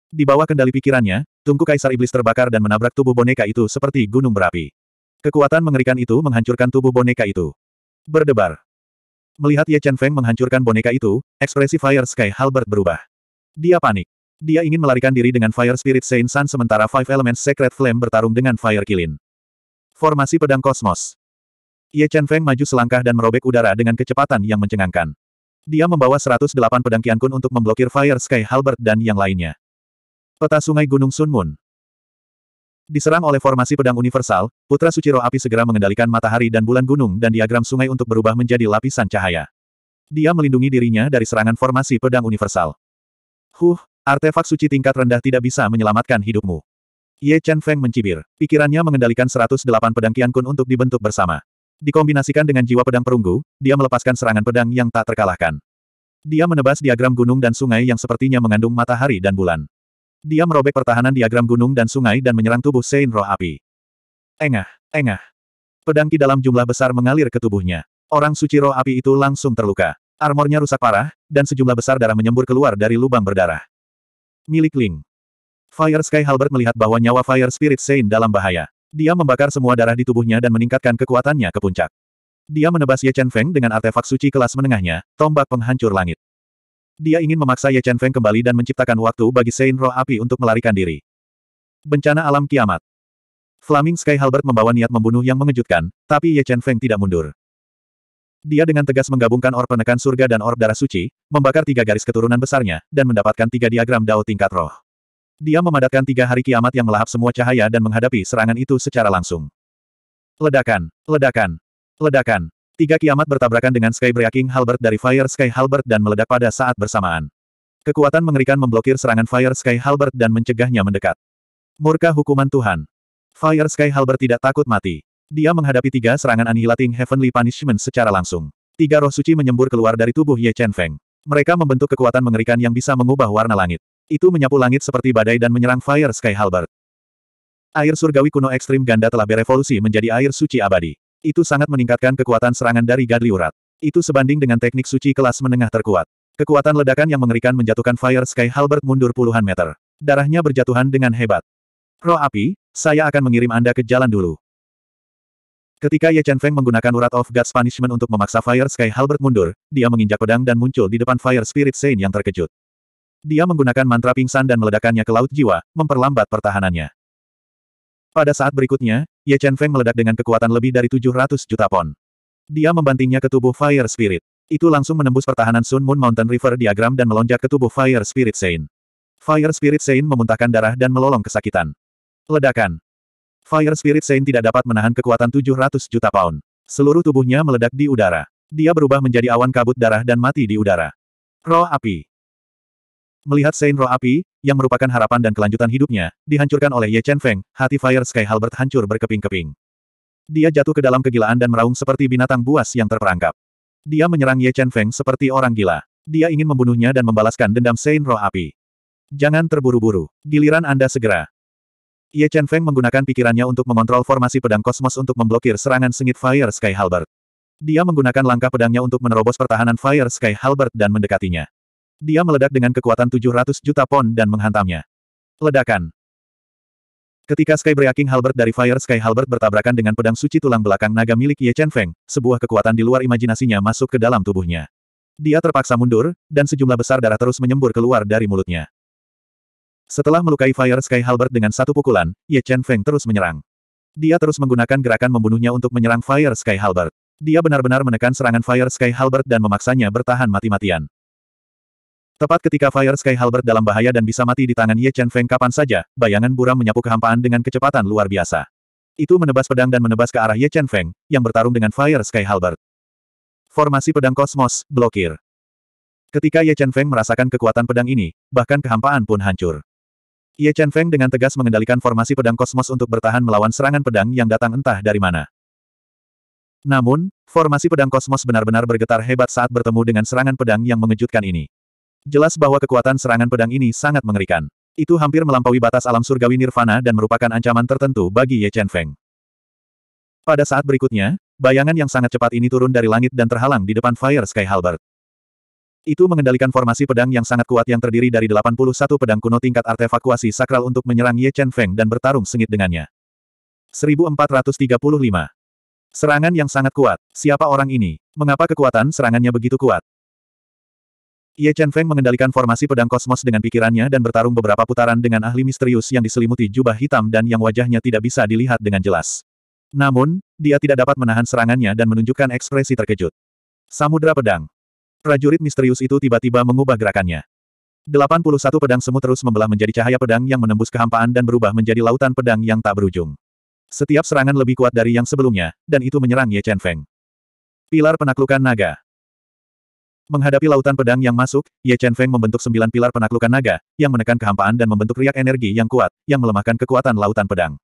Di bawah kendali pikirannya, tungku kaisar iblis terbakar dan menabrak tubuh boneka itu seperti gunung berapi. Kekuatan mengerikan itu menghancurkan tubuh boneka itu. Berdebar. Melihat Ye Chen Feng menghancurkan boneka itu, ekspresi Fire Sky Halbert berubah. Dia panik. Dia ingin melarikan diri dengan Fire Spirit Saint Sun sementara Five Elements Secret Flame bertarung dengan Fire Kilin. Formasi Pedang Kosmos. Ye Chen Feng maju selangkah dan merobek udara dengan kecepatan yang mencengangkan. Dia membawa 108 pedang Qiankun untuk memblokir Fire Sky Halbert dan yang lainnya. Peta Sungai Gunung Sunmun. Diserang oleh formasi pedang universal, Putra Suci Roh Api segera mengendalikan matahari dan bulan gunung dan diagram sungai untuk berubah menjadi lapisan cahaya. Dia melindungi dirinya dari serangan formasi pedang universal. Huh, artefak suci tingkat rendah tidak bisa menyelamatkan hidupmu. Ye Chen Feng mencibir. Pikirannya mengendalikan 108 pedang Kun untuk dibentuk bersama. Dikombinasikan dengan jiwa pedang perunggu, dia melepaskan serangan pedang yang tak terkalahkan. Dia menebas diagram gunung dan sungai yang sepertinya mengandung matahari dan bulan. Dia merobek pertahanan diagram gunung dan sungai dan menyerang tubuh Sein roh api. Engah, engah. Pedangki dalam jumlah besar mengalir ke tubuhnya. Orang suci roh api itu langsung terluka. Armornya rusak parah, dan sejumlah besar darah menyembur keluar dari lubang berdarah. Milik Ling. Fire Sky Halbert melihat bahwa nyawa Fire Spirit Sein dalam bahaya. Dia membakar semua darah di tubuhnya dan meningkatkan kekuatannya ke puncak. Dia menebas Ye Chen Feng dengan artefak suci kelas menengahnya, tombak penghancur langit. Dia ingin memaksa Ye Chen Feng kembali dan menciptakan waktu bagi Sein Roh Api untuk melarikan diri. Bencana alam kiamat. Flaming Sky Halbert membawa niat membunuh yang mengejutkan, tapi Ye Chen Feng tidak mundur. Dia dengan tegas menggabungkan orb penekan surga dan orb darah suci, membakar tiga garis keturunan besarnya, dan mendapatkan tiga diagram dao tingkat roh. Dia memadatkan tiga hari kiamat yang melahap semua cahaya dan menghadapi serangan itu secara langsung. Ledakan, ledakan, ledakan. Tiga kiamat bertabrakan dengan Sky Breaking Halberd dari Fire Sky Halbert dan meledak pada saat bersamaan. Kekuatan mengerikan memblokir serangan Fire Sky Halbert dan mencegahnya mendekat. Murka hukuman Tuhan. Fire Sky Halbert tidak takut mati. Dia menghadapi tiga serangan Annihilating Heavenly Punishment secara langsung. Tiga roh suci menyembur keluar dari tubuh Ye Chen Feng. Mereka membentuk kekuatan mengerikan yang bisa mengubah warna langit. Itu menyapu langit seperti badai dan menyerang Fire Sky Halbert. Air surgawi kuno ekstrim ganda telah berevolusi menjadi air suci abadi. Itu sangat meningkatkan kekuatan serangan dari Gadli Urat. Itu sebanding dengan teknik suci kelas menengah terkuat. Kekuatan ledakan yang mengerikan menjatuhkan Fire Sky Halbert mundur puluhan meter. Darahnya berjatuhan dengan hebat. Roh api, saya akan mengirim Anda ke jalan dulu. Ketika Ye Chen Feng menggunakan urat of God's Punishment untuk memaksa Fire Sky Halbert mundur, dia menginjak pedang dan muncul di depan Fire Spirit Saint yang terkejut. Dia menggunakan mantra pingsan dan meledakannya ke laut jiwa, memperlambat pertahanannya. Pada saat berikutnya, Ye Chen Feng meledak dengan kekuatan lebih dari 700 juta pon. Dia membantingnya ke tubuh Fire Spirit. Itu langsung menembus pertahanan Sun Moon Mountain River diagram dan melonjak ke tubuh Fire Spirit Sein. Fire Spirit Sein memuntahkan darah dan melolong kesakitan. Ledakan. Fire Spirit Sein tidak dapat menahan kekuatan 700 juta pound. Seluruh tubuhnya meledak di udara. Dia berubah menjadi awan kabut darah dan mati di udara. Roh api. Melihat Saint Roh api, yang merupakan harapan dan kelanjutan hidupnya, dihancurkan oleh Ye Chen Feng, hati Fire Sky Halbert hancur berkeping-keping. Dia jatuh ke dalam kegilaan dan meraung seperti binatang buas yang terperangkap. Dia menyerang Ye Chen Feng seperti orang gila. Dia ingin membunuhnya dan membalaskan dendam Saint Roh api. Jangan terburu-buru. Giliran Anda segera. Ye Chen Feng menggunakan pikirannya untuk mengontrol formasi pedang kosmos untuk memblokir serangan sengit Fire Sky Halbert. Dia menggunakan langkah pedangnya untuk menerobos pertahanan Fire Sky Halbert dan mendekatinya. Dia meledak dengan kekuatan 700 juta pon dan menghantamnya. Ledakan. Ketika Sky Breaking Halbert dari Fire Sky Halbert bertabrakan dengan pedang suci tulang belakang naga milik Ye Chen Feng, sebuah kekuatan di luar imajinasinya masuk ke dalam tubuhnya. Dia terpaksa mundur, dan sejumlah besar darah terus menyembur keluar dari mulutnya. Setelah melukai Fire Sky Halbert dengan satu pukulan, Ye Chen Feng terus menyerang. Dia terus menggunakan gerakan membunuhnya untuk menyerang Fire Sky Halbert. Dia benar-benar menekan serangan Fire Sky Halbert dan memaksanya bertahan mati-matian. Tepat ketika Fire Sky Halbert dalam bahaya dan bisa mati di tangan Ye Chen Feng kapan saja, bayangan buram menyapu kehampaan dengan kecepatan luar biasa. Itu menebas pedang dan menebas ke arah Ye Chen Feng, yang bertarung dengan Fire Sky Halbert. Formasi pedang kosmos, blokir. Ketika Ye Chen Feng merasakan kekuatan pedang ini, bahkan kehampaan pun hancur. Ye Chen Feng dengan tegas mengendalikan formasi pedang kosmos untuk bertahan melawan serangan pedang yang datang entah dari mana. Namun, formasi pedang kosmos benar-benar bergetar hebat saat bertemu dengan serangan pedang yang mengejutkan ini. Jelas bahwa kekuatan serangan pedang ini sangat mengerikan. Itu hampir melampaui batas alam surgawi nirvana dan merupakan ancaman tertentu bagi Ye Chen Feng. Pada saat berikutnya, bayangan yang sangat cepat ini turun dari langit dan terhalang di depan Fire Sky Halberd. Itu mengendalikan formasi pedang yang sangat kuat yang terdiri dari 81 pedang kuno tingkat artefakuasi sakral untuk menyerang Ye Chen Feng dan bertarung sengit dengannya. 1435. Serangan yang sangat kuat. Siapa orang ini? Mengapa kekuatan serangannya begitu kuat? Ye Chen Feng mengendalikan formasi pedang kosmos dengan pikirannya dan bertarung beberapa putaran dengan ahli misterius yang diselimuti jubah hitam dan yang wajahnya tidak bisa dilihat dengan jelas. Namun, dia tidak dapat menahan serangannya dan menunjukkan ekspresi terkejut. Samudra Pedang. Prajurit misterius itu tiba-tiba mengubah gerakannya. 81 pedang semut terus membelah menjadi cahaya pedang yang menembus kehampaan dan berubah menjadi lautan pedang yang tak berujung. Setiap serangan lebih kuat dari yang sebelumnya, dan itu menyerang Ye Chen Feng. Pilar penaklukan naga. Menghadapi lautan pedang yang masuk, Ye Chen Feng membentuk sembilan pilar penaklukan naga, yang menekan kehampaan dan membentuk riak energi yang kuat, yang melemahkan kekuatan lautan pedang.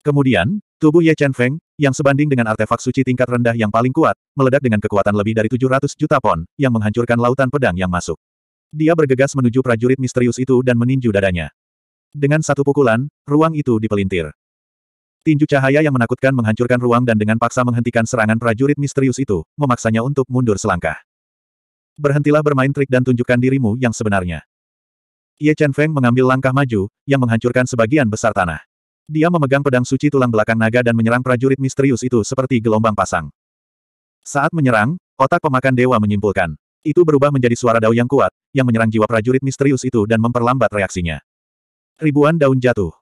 Kemudian, tubuh Ye Chen Feng, yang sebanding dengan artefak suci tingkat rendah yang paling kuat, meledak dengan kekuatan lebih dari 700 juta pon, yang menghancurkan lautan pedang yang masuk. Dia bergegas menuju prajurit misterius itu dan meninju dadanya. Dengan satu pukulan, ruang itu dipelintir. Tinju cahaya yang menakutkan menghancurkan ruang dan dengan paksa menghentikan serangan prajurit misterius itu, memaksanya untuk mundur selangkah. Berhentilah bermain trik dan tunjukkan dirimu yang sebenarnya. Ye Chen Feng mengambil langkah maju, yang menghancurkan sebagian besar tanah. Dia memegang pedang suci tulang belakang naga dan menyerang prajurit misterius itu seperti gelombang pasang. Saat menyerang, otak pemakan dewa menyimpulkan. Itu berubah menjadi suara daun yang kuat, yang menyerang jiwa prajurit misterius itu dan memperlambat reaksinya. Ribuan daun jatuh.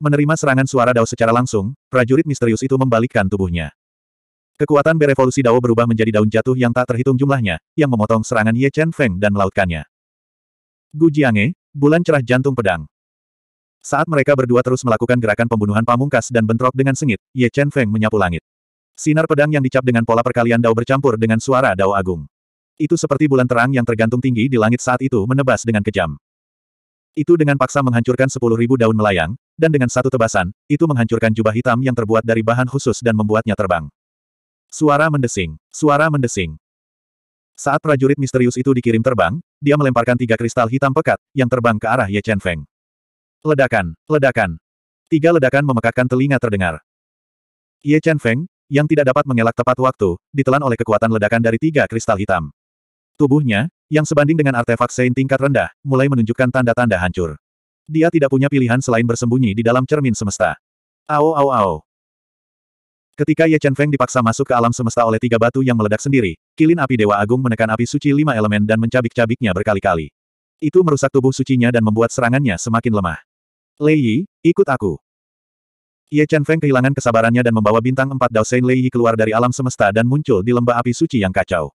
Menerima serangan suara Dao secara langsung, prajurit misterius itu membalikkan tubuhnya. Kekuatan berevolusi Dao berubah menjadi daun jatuh yang tak terhitung jumlahnya, yang memotong serangan Ye Chen Feng dan melautkannya. Gu Jiange, bulan cerah jantung pedang. Saat mereka berdua terus melakukan gerakan pembunuhan pamungkas dan bentrok dengan sengit, Ye Chen Feng menyapu langit. Sinar pedang yang dicap dengan pola perkalian Dao bercampur dengan suara Dao Agung. Itu seperti bulan terang yang tergantung tinggi di langit saat itu menebas dengan kejam. Itu dengan paksa menghancurkan sepuluh ribu daun melayang, dan dengan satu tebasan, itu menghancurkan jubah hitam yang terbuat dari bahan khusus dan membuatnya terbang. Suara mendesing, suara mendesing. Saat prajurit misterius itu dikirim terbang, dia melemparkan tiga kristal hitam pekat, yang terbang ke arah Ye Chen Feng. Ledakan, ledakan. Tiga ledakan memekakkan telinga terdengar. Ye Chen Feng, yang tidak dapat mengelak tepat waktu, ditelan oleh kekuatan ledakan dari tiga kristal hitam. Tubuhnya, yang sebanding dengan artefak Sein tingkat rendah, mulai menunjukkan tanda-tanda hancur. Dia tidak punya pilihan selain bersembunyi di dalam cermin semesta. Ao ao ao. Ketika Ye Chen Feng dipaksa masuk ke alam semesta oleh tiga batu yang meledak sendiri, kilin api Dewa Agung menekan api suci lima elemen dan mencabik-cabiknya berkali-kali. Itu merusak tubuh sucinya dan membuat serangannya semakin lemah. Lei Yi, ikut aku. Ye Chen Feng kehilangan kesabarannya dan membawa bintang empat Dao Sein Lei Yi keluar dari alam semesta dan muncul di lembah api suci yang kacau.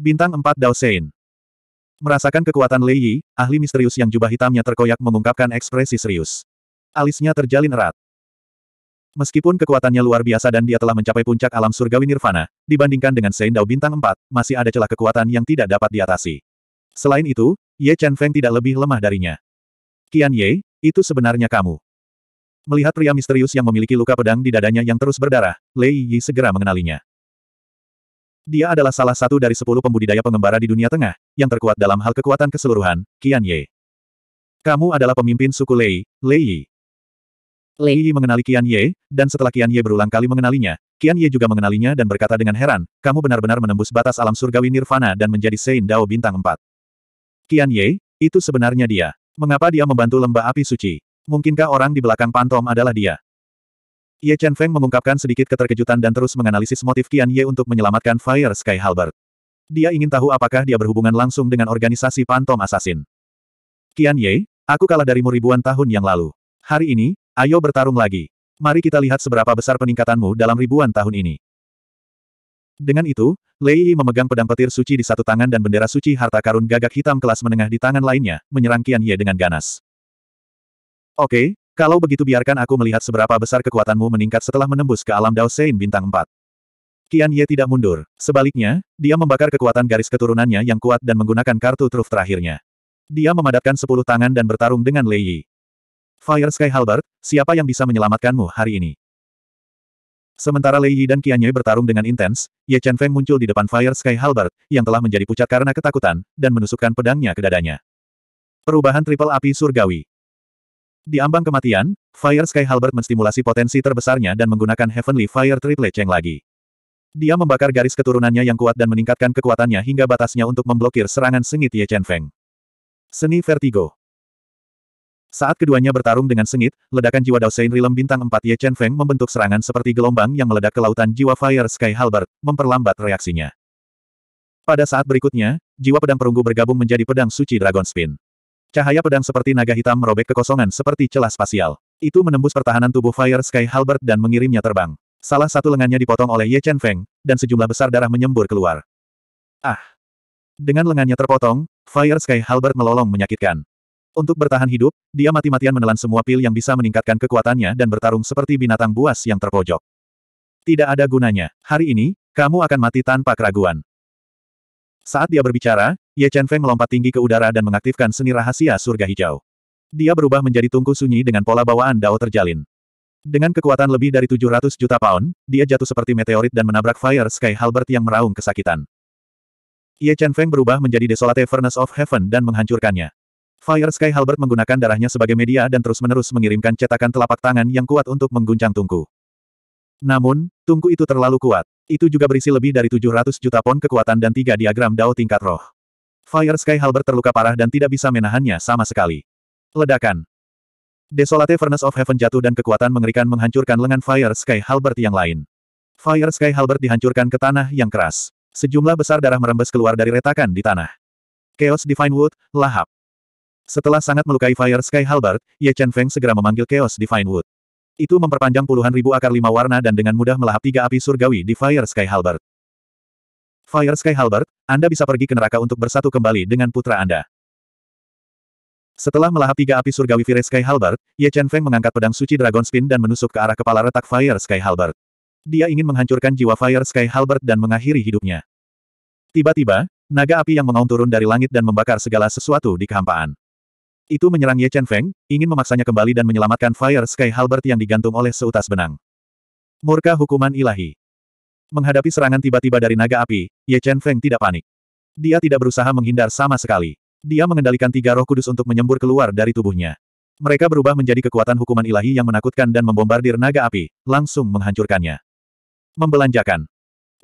Bintang empat Dao Sein. Merasakan kekuatan Lei Yi, ahli misterius yang jubah hitamnya terkoyak mengungkapkan ekspresi serius. Alisnya terjalin erat. Meskipun kekuatannya luar biasa dan dia telah mencapai puncak alam surgawi nirvana, dibandingkan dengan Sein Dao bintang 4, masih ada celah kekuatan yang tidak dapat diatasi. Selain itu, Ye Chen Feng tidak lebih lemah darinya. Qian Ye, itu sebenarnya kamu. Melihat pria misterius yang memiliki luka pedang di dadanya yang terus berdarah, Lei Yi segera mengenalinya. Dia adalah salah satu dari sepuluh pembudidaya pengembara di dunia tengah, yang terkuat dalam hal kekuatan keseluruhan, Qian Ye. Kamu adalah pemimpin suku Lei, Lei Yi. Lei Yi mengenali Qian Ye, dan setelah Qian Ye berulang kali mengenalinya, Qian Ye juga mengenalinya dan berkata dengan heran, kamu benar-benar menembus batas alam surgawi Nirvana dan menjadi Sein Dao Bintang 4. Qian Ye, itu sebenarnya dia. Mengapa dia membantu lembah api suci? Mungkinkah orang di belakang pantom adalah dia? Ye Chen Feng mengungkapkan sedikit keterkejutan dan terus menganalisis motif Qian Ye untuk menyelamatkan Fire Sky Halberd. Dia ingin tahu apakah dia berhubungan langsung dengan organisasi Phantom Assassin. Qian Ye, aku kalah darimu ribuan tahun yang lalu. Hari ini, ayo bertarung lagi. Mari kita lihat seberapa besar peningkatanmu dalam ribuan tahun ini. Dengan itu, Lei Yi memegang pedang petir suci di satu tangan dan bendera suci harta karun gagak hitam kelas menengah di tangan lainnya, menyerang Qian Ye dengan ganas. Oke, kalau begitu biarkan aku melihat seberapa besar kekuatanmu meningkat setelah menembus ke alam Dao Sein bintang 4. Qian Ye tidak mundur. Sebaliknya, dia membakar kekuatan garis keturunannya yang kuat dan menggunakan kartu truf terakhirnya. Dia memadatkan sepuluh tangan dan bertarung dengan Lei Yi. Fire Sky Halbert, siapa yang bisa menyelamatkanmu hari ini? Sementara Lei Yi dan Qian Ye bertarung dengan intens, Ye Chen Feng muncul di depan Fire Sky Halbert, yang telah menjadi pucat karena ketakutan, dan menusukkan pedangnya ke dadanya. Perubahan triple api surgawi. Di ambang kematian, Fire Sky Halbert menstimulasi potensi terbesarnya dan menggunakan Heavenly Fire Triple Cheng lagi. Dia membakar garis keturunannya yang kuat dan meningkatkan kekuatannya hingga batasnya untuk memblokir serangan sengit Ye Chen Feng. Seni Vertigo Saat keduanya bertarung dengan sengit, ledakan jiwa Dao Sein Rilem Bintang 4 Ye Chen Feng membentuk serangan seperti gelombang yang meledak ke lautan jiwa Fire Sky Halbert, memperlambat reaksinya. Pada saat berikutnya, jiwa pedang perunggu bergabung menjadi pedang suci Dragon Spin. Cahaya pedang seperti naga hitam merobek kekosongan seperti celah spasial. Itu menembus pertahanan tubuh Fire Sky Halbert dan mengirimnya terbang. Salah satu lengannya dipotong oleh Ye Chen Feng, dan sejumlah besar darah menyembur keluar. Ah! Dengan lengannya terpotong, Fire Sky Halbert melolong menyakitkan. Untuk bertahan hidup, dia mati-matian menelan semua pil yang bisa meningkatkan kekuatannya dan bertarung seperti binatang buas yang terpojok. Tidak ada gunanya. Hari ini, kamu akan mati tanpa keraguan. Saat dia berbicara, Ye Chen Feng melompat tinggi ke udara dan mengaktifkan seni rahasia surga hijau. Dia berubah menjadi tungku sunyi dengan pola bawaan Dao terjalin. Dengan kekuatan lebih dari 700 juta pound, dia jatuh seperti meteorit dan menabrak Fire Sky Halbert yang meraung kesakitan. Ye Chen Feng berubah menjadi Desolate Furnace of Heaven dan menghancurkannya. Fire Sky Halbert menggunakan darahnya sebagai media dan terus-menerus mengirimkan cetakan telapak tangan yang kuat untuk mengguncang tungku. Namun, tungku itu terlalu kuat. Itu juga berisi lebih dari 700 juta pon kekuatan dan tiga diagram Dao tingkat roh. Fire Sky Halbert terluka parah dan tidak bisa menahannya sama sekali. Ledakan. Desolate Furnace of Heaven jatuh dan kekuatan mengerikan menghancurkan lengan Fire Sky Halbert yang lain. Fire Sky Halbert dihancurkan ke tanah yang keras. Sejumlah besar darah merembes keluar dari retakan di tanah. Chaos Divine Wood, lahap. Setelah sangat melukai Fire Sky Halbert, Ye Chen Feng segera memanggil Chaos Divine Wood. Itu memperpanjang puluhan ribu akar lima warna dan dengan mudah melahap tiga api surgawi di Fire Sky Halbert. Fire Sky Halbert, Anda bisa pergi ke neraka untuk bersatu kembali dengan putra Anda. Setelah melahap tiga api surgawi Fire Sky Halbert, Ye Chen Feng mengangkat pedang suci Dragon Spin dan menusuk ke arah kepala retak Fire Sky Halbert. Dia ingin menghancurkan jiwa Fire Sky Halbert dan mengakhiri hidupnya. Tiba-tiba, naga api yang mengaum turun dari langit dan membakar segala sesuatu di kehampaan. Itu menyerang Ye Chen Feng, ingin memaksanya kembali dan menyelamatkan Fire Sky Halbert yang digantung oleh seutas benang. Murka hukuman ilahi. Menghadapi serangan tiba-tiba dari naga api, Ye Chen Feng tidak panik. Dia tidak berusaha menghindar sama sekali. Dia mengendalikan tiga roh kudus untuk menyembur keluar dari tubuhnya. Mereka berubah menjadi kekuatan hukuman ilahi yang menakutkan dan membombardir naga api, langsung menghancurkannya. Membelanjakan.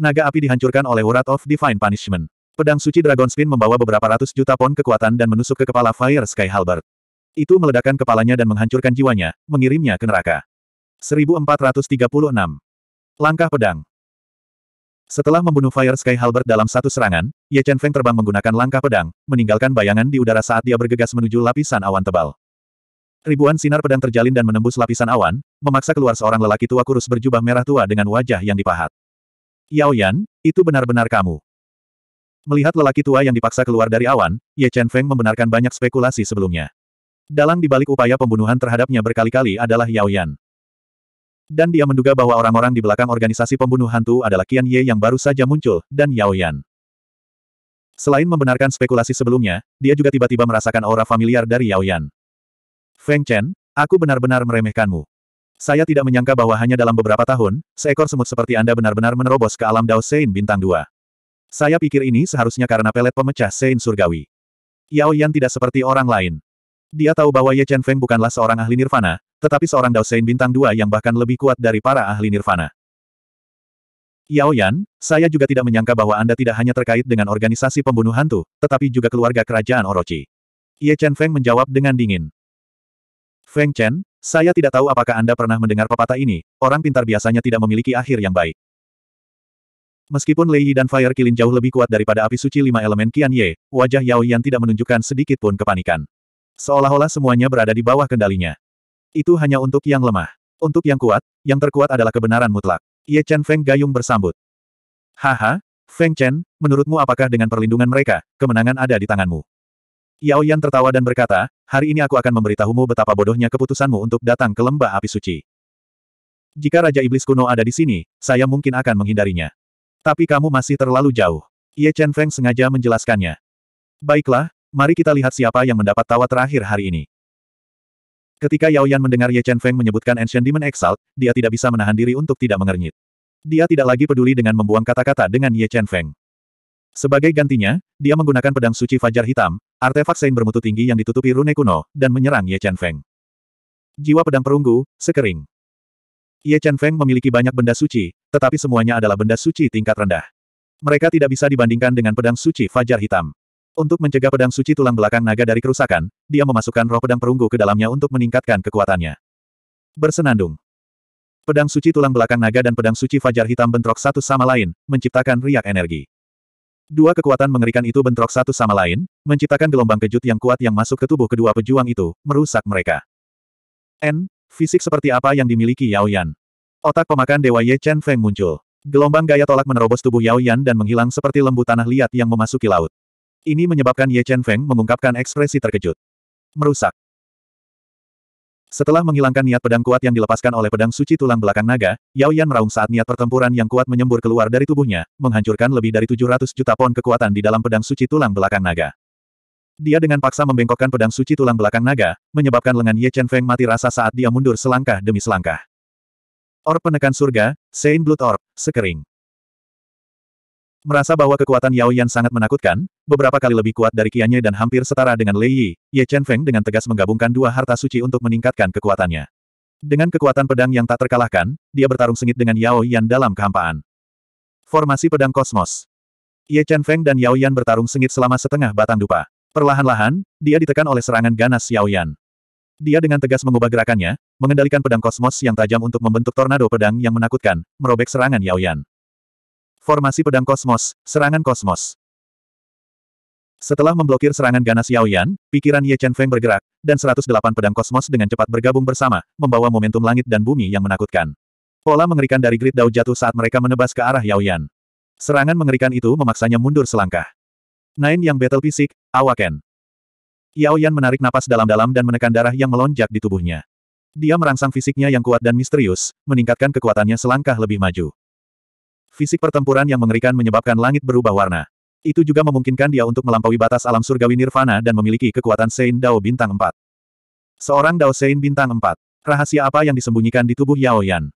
Naga api dihancurkan oleh Wrath of Divine Punishment. Pedang suci Dragon Spin membawa beberapa ratus juta pon kekuatan dan menusuk ke kepala Fire Sky Halbert. Itu meledakkan kepalanya dan menghancurkan jiwanya, mengirimnya ke neraka. 1436. Langkah pedang. Setelah membunuh Fire Sky Halbert dalam satu serangan, Ye Chen Feng terbang menggunakan langkah pedang, meninggalkan bayangan di udara saat dia bergegas menuju lapisan awan tebal. Ribuan sinar pedang terjalin dan menembus lapisan awan, memaksa keluar seorang lelaki tua kurus berjubah merah tua dengan wajah yang dipahat. Yao Yan, itu benar-benar kamu. Melihat lelaki tua yang dipaksa keluar dari awan, Ye Chen Feng membenarkan banyak spekulasi sebelumnya. Dalang dibalik upaya pembunuhan terhadapnya berkali-kali adalah Yao Yan. Dan dia menduga bahwa orang-orang di belakang organisasi pembunuh hantu adalah Qian Ye yang baru saja muncul, dan Yao Yan. Selain membenarkan spekulasi sebelumnya, dia juga tiba-tiba merasakan aura familiar dari Yao Yan. Feng Chen, aku benar-benar meremehkanmu. Saya tidak menyangka bahwa hanya dalam beberapa tahun, seekor semut seperti Anda benar-benar menerobos ke alam Dao Sein bintang 2. Saya pikir ini seharusnya karena pelet pemecah Sein Surgawi. Yao Yan tidak seperti orang lain. Dia tahu bahwa Ye Chen Feng bukanlah seorang ahli nirvana, tetapi seorang Dao Sein bintang dua yang bahkan lebih kuat dari para ahli nirvana. Yao Yan, saya juga tidak menyangka bahwa Anda tidak hanya terkait dengan organisasi pembunuh hantu, tetapi juga keluarga kerajaan Orochi. Ye Chen Feng menjawab dengan dingin. Feng Chen, saya tidak tahu apakah Anda pernah mendengar pepatah ini, orang pintar biasanya tidak memiliki akhir yang baik. Meskipun Lei Yi dan Fire Kilin jauh lebih kuat daripada api suci lima elemen Qian Ye, wajah Yao Yan tidak menunjukkan sedikit pun kepanikan. Seolah-olah semuanya berada di bawah kendalinya. Itu hanya untuk yang lemah. Untuk yang kuat, yang terkuat adalah kebenaran mutlak. Ye Chen Feng gayung bersambut. Haha, Feng Chen, menurutmu apakah dengan perlindungan mereka, kemenangan ada di tanganmu? Yao Yan tertawa dan berkata, hari ini aku akan memberitahumu betapa bodohnya keputusanmu untuk datang ke lembah api suci. Jika Raja Iblis kuno ada di sini, saya mungkin akan menghindarinya. Tapi kamu masih terlalu jauh. Ye Chen Feng sengaja menjelaskannya. Baiklah, mari kita lihat siapa yang mendapat tawa terakhir hari ini. Ketika Yao Yan mendengar Ye Chen Feng menyebutkan Ancient Demon Exalt, dia tidak bisa menahan diri untuk tidak mengernyit. Dia tidak lagi peduli dengan membuang kata-kata dengan Ye Chen Feng. Sebagai gantinya, dia menggunakan pedang suci Fajar Hitam, artefak sein bermutu tinggi yang ditutupi rune kuno, dan menyerang Ye Chen Feng. Jiwa pedang perunggu, sekering. Ye Chen Feng memiliki banyak benda suci, tetapi semuanya adalah benda suci tingkat rendah. Mereka tidak bisa dibandingkan dengan pedang suci Fajar Hitam. Untuk mencegah pedang suci tulang belakang naga dari kerusakan, dia memasukkan roh pedang perunggu ke dalamnya untuk meningkatkan kekuatannya. Bersenandung. Pedang suci tulang belakang naga dan pedang suci Fajar Hitam bentrok satu sama lain, menciptakan riak energi. Dua kekuatan mengerikan itu bentrok satu sama lain, menciptakan gelombang kejut yang kuat yang masuk ke tubuh kedua pejuang itu, merusak mereka. N, Fisik seperti apa yang dimiliki Yao Yan? Otak pemakan Dewa Ye Chen Feng muncul. Gelombang gaya tolak menerobos tubuh Yao Yan dan menghilang seperti lembu tanah liat yang memasuki laut. Ini menyebabkan Ye Chen Feng mengungkapkan ekspresi terkejut. Merusak. Setelah menghilangkan niat pedang kuat yang dilepaskan oleh pedang suci tulang belakang naga, Yao Yan meraung saat niat pertempuran yang kuat menyembur keluar dari tubuhnya, menghancurkan lebih dari 700 juta pon kekuatan di dalam pedang suci tulang belakang naga. Dia dengan paksa membengkokkan pedang suci tulang belakang naga, menyebabkan lengan Ye Chen Feng mati rasa saat dia mundur selangkah demi selangkah. Orb penekan surga, Saint Blood Orb, sekering. Merasa bahwa kekuatan Yao Yan sangat menakutkan, beberapa kali lebih kuat dari kiannya dan hampir setara dengan Lei Yi, Ye Chen Feng dengan tegas menggabungkan dua harta suci untuk meningkatkan kekuatannya. Dengan kekuatan pedang yang tak terkalahkan, dia bertarung sengit dengan Yao Yan dalam kehampaan. Formasi pedang kosmos. Ye Chen Feng dan Yao Yan bertarung sengit selama setengah batang dupa. Perlahan-lahan, dia ditekan oleh serangan ganas Xiaoyan. Dia dengan tegas mengubah gerakannya, mengendalikan pedang kosmos yang tajam untuk membentuk tornado pedang yang menakutkan, merobek serangan Yan. Formasi pedang kosmos, serangan kosmos. Setelah memblokir serangan ganas Yan, pikiran Ye Chen Feng bergerak, dan 108 pedang kosmos dengan cepat bergabung bersama, membawa momentum langit dan bumi yang menakutkan. Pola mengerikan dari Grid Dao jatuh saat mereka menebas ke arah Yan. Serangan mengerikan itu memaksanya mundur selangkah. Nain yang battle fisik, awaken. Yao Yan menarik napas dalam-dalam dan menekan darah yang melonjak di tubuhnya. Dia merangsang fisiknya yang kuat dan misterius, meningkatkan kekuatannya selangkah lebih maju. Fisik pertempuran yang mengerikan menyebabkan langit berubah warna. Itu juga memungkinkan dia untuk melampaui batas alam surgawi nirvana dan memiliki kekuatan Sein Dao bintang 4. Seorang Dao Sein bintang 4. Rahasia apa yang disembunyikan di tubuh Yao Yan?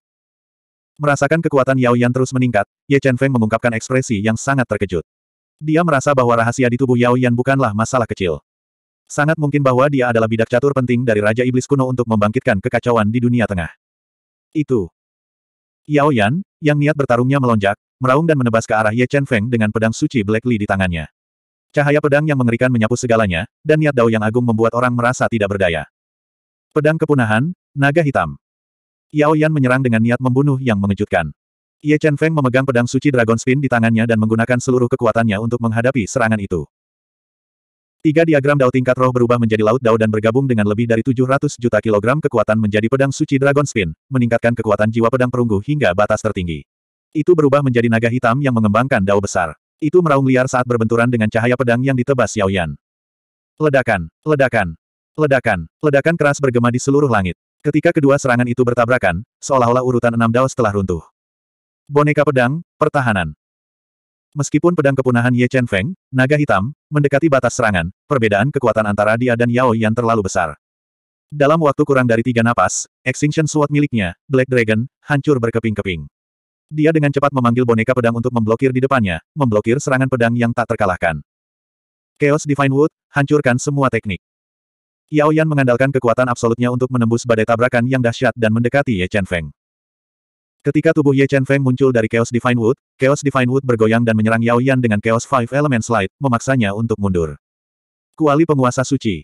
Merasakan kekuatan Yao Yan terus meningkat, Ye Chen Feng mengungkapkan ekspresi yang sangat terkejut. Dia merasa bahwa rahasia di tubuh Yao Yan bukanlah masalah kecil. Sangat mungkin bahwa dia adalah bidak catur penting dari Raja Iblis kuno untuk membangkitkan kekacauan di dunia tengah. Itu. Yao Yan, yang niat bertarungnya melonjak, meraung dan menebas ke arah Ye Chen Feng dengan pedang suci Black Li di tangannya. Cahaya pedang yang mengerikan menyapu segalanya, dan niat dao yang agung membuat orang merasa tidak berdaya. Pedang kepunahan, naga hitam. Yao Yan menyerang dengan niat membunuh yang mengejutkan. Ye Chen Feng memegang pedang suci Dragon Spin di tangannya dan menggunakan seluruh kekuatannya untuk menghadapi serangan itu. Tiga diagram dao tingkat roh berubah menjadi laut dao dan bergabung dengan lebih dari 700 juta kilogram kekuatan menjadi pedang suci Dragon Spin, meningkatkan kekuatan jiwa pedang perunggu hingga batas tertinggi. Itu berubah menjadi naga hitam yang mengembangkan dao besar. Itu meraung liar saat berbenturan dengan cahaya pedang yang ditebas Xiao Yan. Ledakan, ledakan, ledakan, ledakan keras bergema di seluruh langit. Ketika kedua serangan itu bertabrakan, seolah-olah urutan enam dao setelah runtuh. Boneka pedang, pertahanan. Meskipun pedang kepunahan Ye Chen Feng, naga hitam, mendekati batas serangan, perbedaan kekuatan antara dia dan Yao Yan terlalu besar. Dalam waktu kurang dari tiga napas, Extinction Sword miliknya, Black Dragon, hancur berkeping-keping. Dia dengan cepat memanggil boneka pedang untuk memblokir di depannya, memblokir serangan pedang yang tak terkalahkan. Chaos Divine Wood, hancurkan semua teknik. Yao Yan mengandalkan kekuatan absolutnya untuk menembus badai tabrakan yang dahsyat dan mendekati Ye Chen Feng. Ketika tubuh Ye Chen Feng muncul dari Chaos Divine Wood, Chaos Divine Wood bergoyang dan menyerang Yao Yan dengan Chaos Five Element Slide, memaksanya untuk mundur. Kuali Penguasa Suci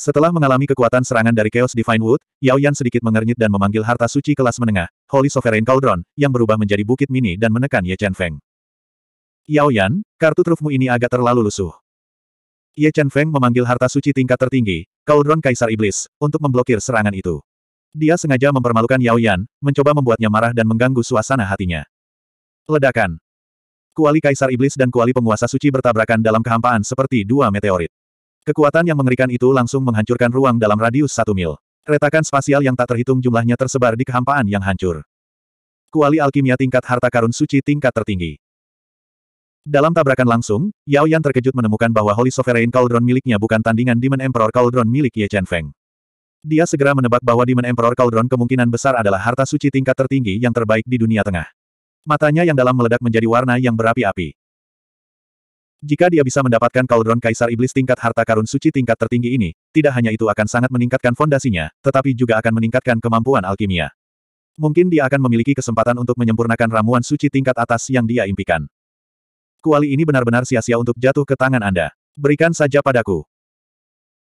Setelah mengalami kekuatan serangan dari Chaos Divine Wood, Yao Yan sedikit mengernyit dan memanggil harta suci kelas menengah, Holy Sovereign Cauldron, yang berubah menjadi bukit mini dan menekan Ye Chen Feng. Yao Yan, kartu trufmu ini agak terlalu lusuh. Ye Chen Feng memanggil harta suci tingkat tertinggi, Cauldron Kaisar Iblis, untuk memblokir serangan itu. Dia sengaja mempermalukan Yao Yan, mencoba membuatnya marah dan mengganggu suasana hatinya. Ledakan. Kuali Kaisar Iblis dan kuali penguasa suci bertabrakan dalam kehampaan seperti dua meteorit. Kekuatan yang mengerikan itu langsung menghancurkan ruang dalam radius satu mil. Retakan spasial yang tak terhitung jumlahnya tersebar di kehampaan yang hancur. Kuali alkimia tingkat harta karun suci tingkat tertinggi. Dalam tabrakan langsung, Yao Yan terkejut menemukan bahwa Holy Sovereign Cauldron miliknya bukan tandingan Demon Emperor Cauldron milik Ye Chen Feng. Dia segera menebak bahwa Demon Emperor Cauldron kemungkinan besar adalah harta suci tingkat tertinggi yang terbaik di dunia tengah. Matanya yang dalam meledak menjadi warna yang berapi-api. Jika dia bisa mendapatkan Cauldron Kaisar Iblis tingkat harta karun suci tingkat tertinggi ini, tidak hanya itu akan sangat meningkatkan fondasinya, tetapi juga akan meningkatkan kemampuan alkimia. Mungkin dia akan memiliki kesempatan untuk menyempurnakan ramuan suci tingkat atas yang dia impikan. Kuali ini benar-benar sia-sia untuk jatuh ke tangan Anda. Berikan saja padaku.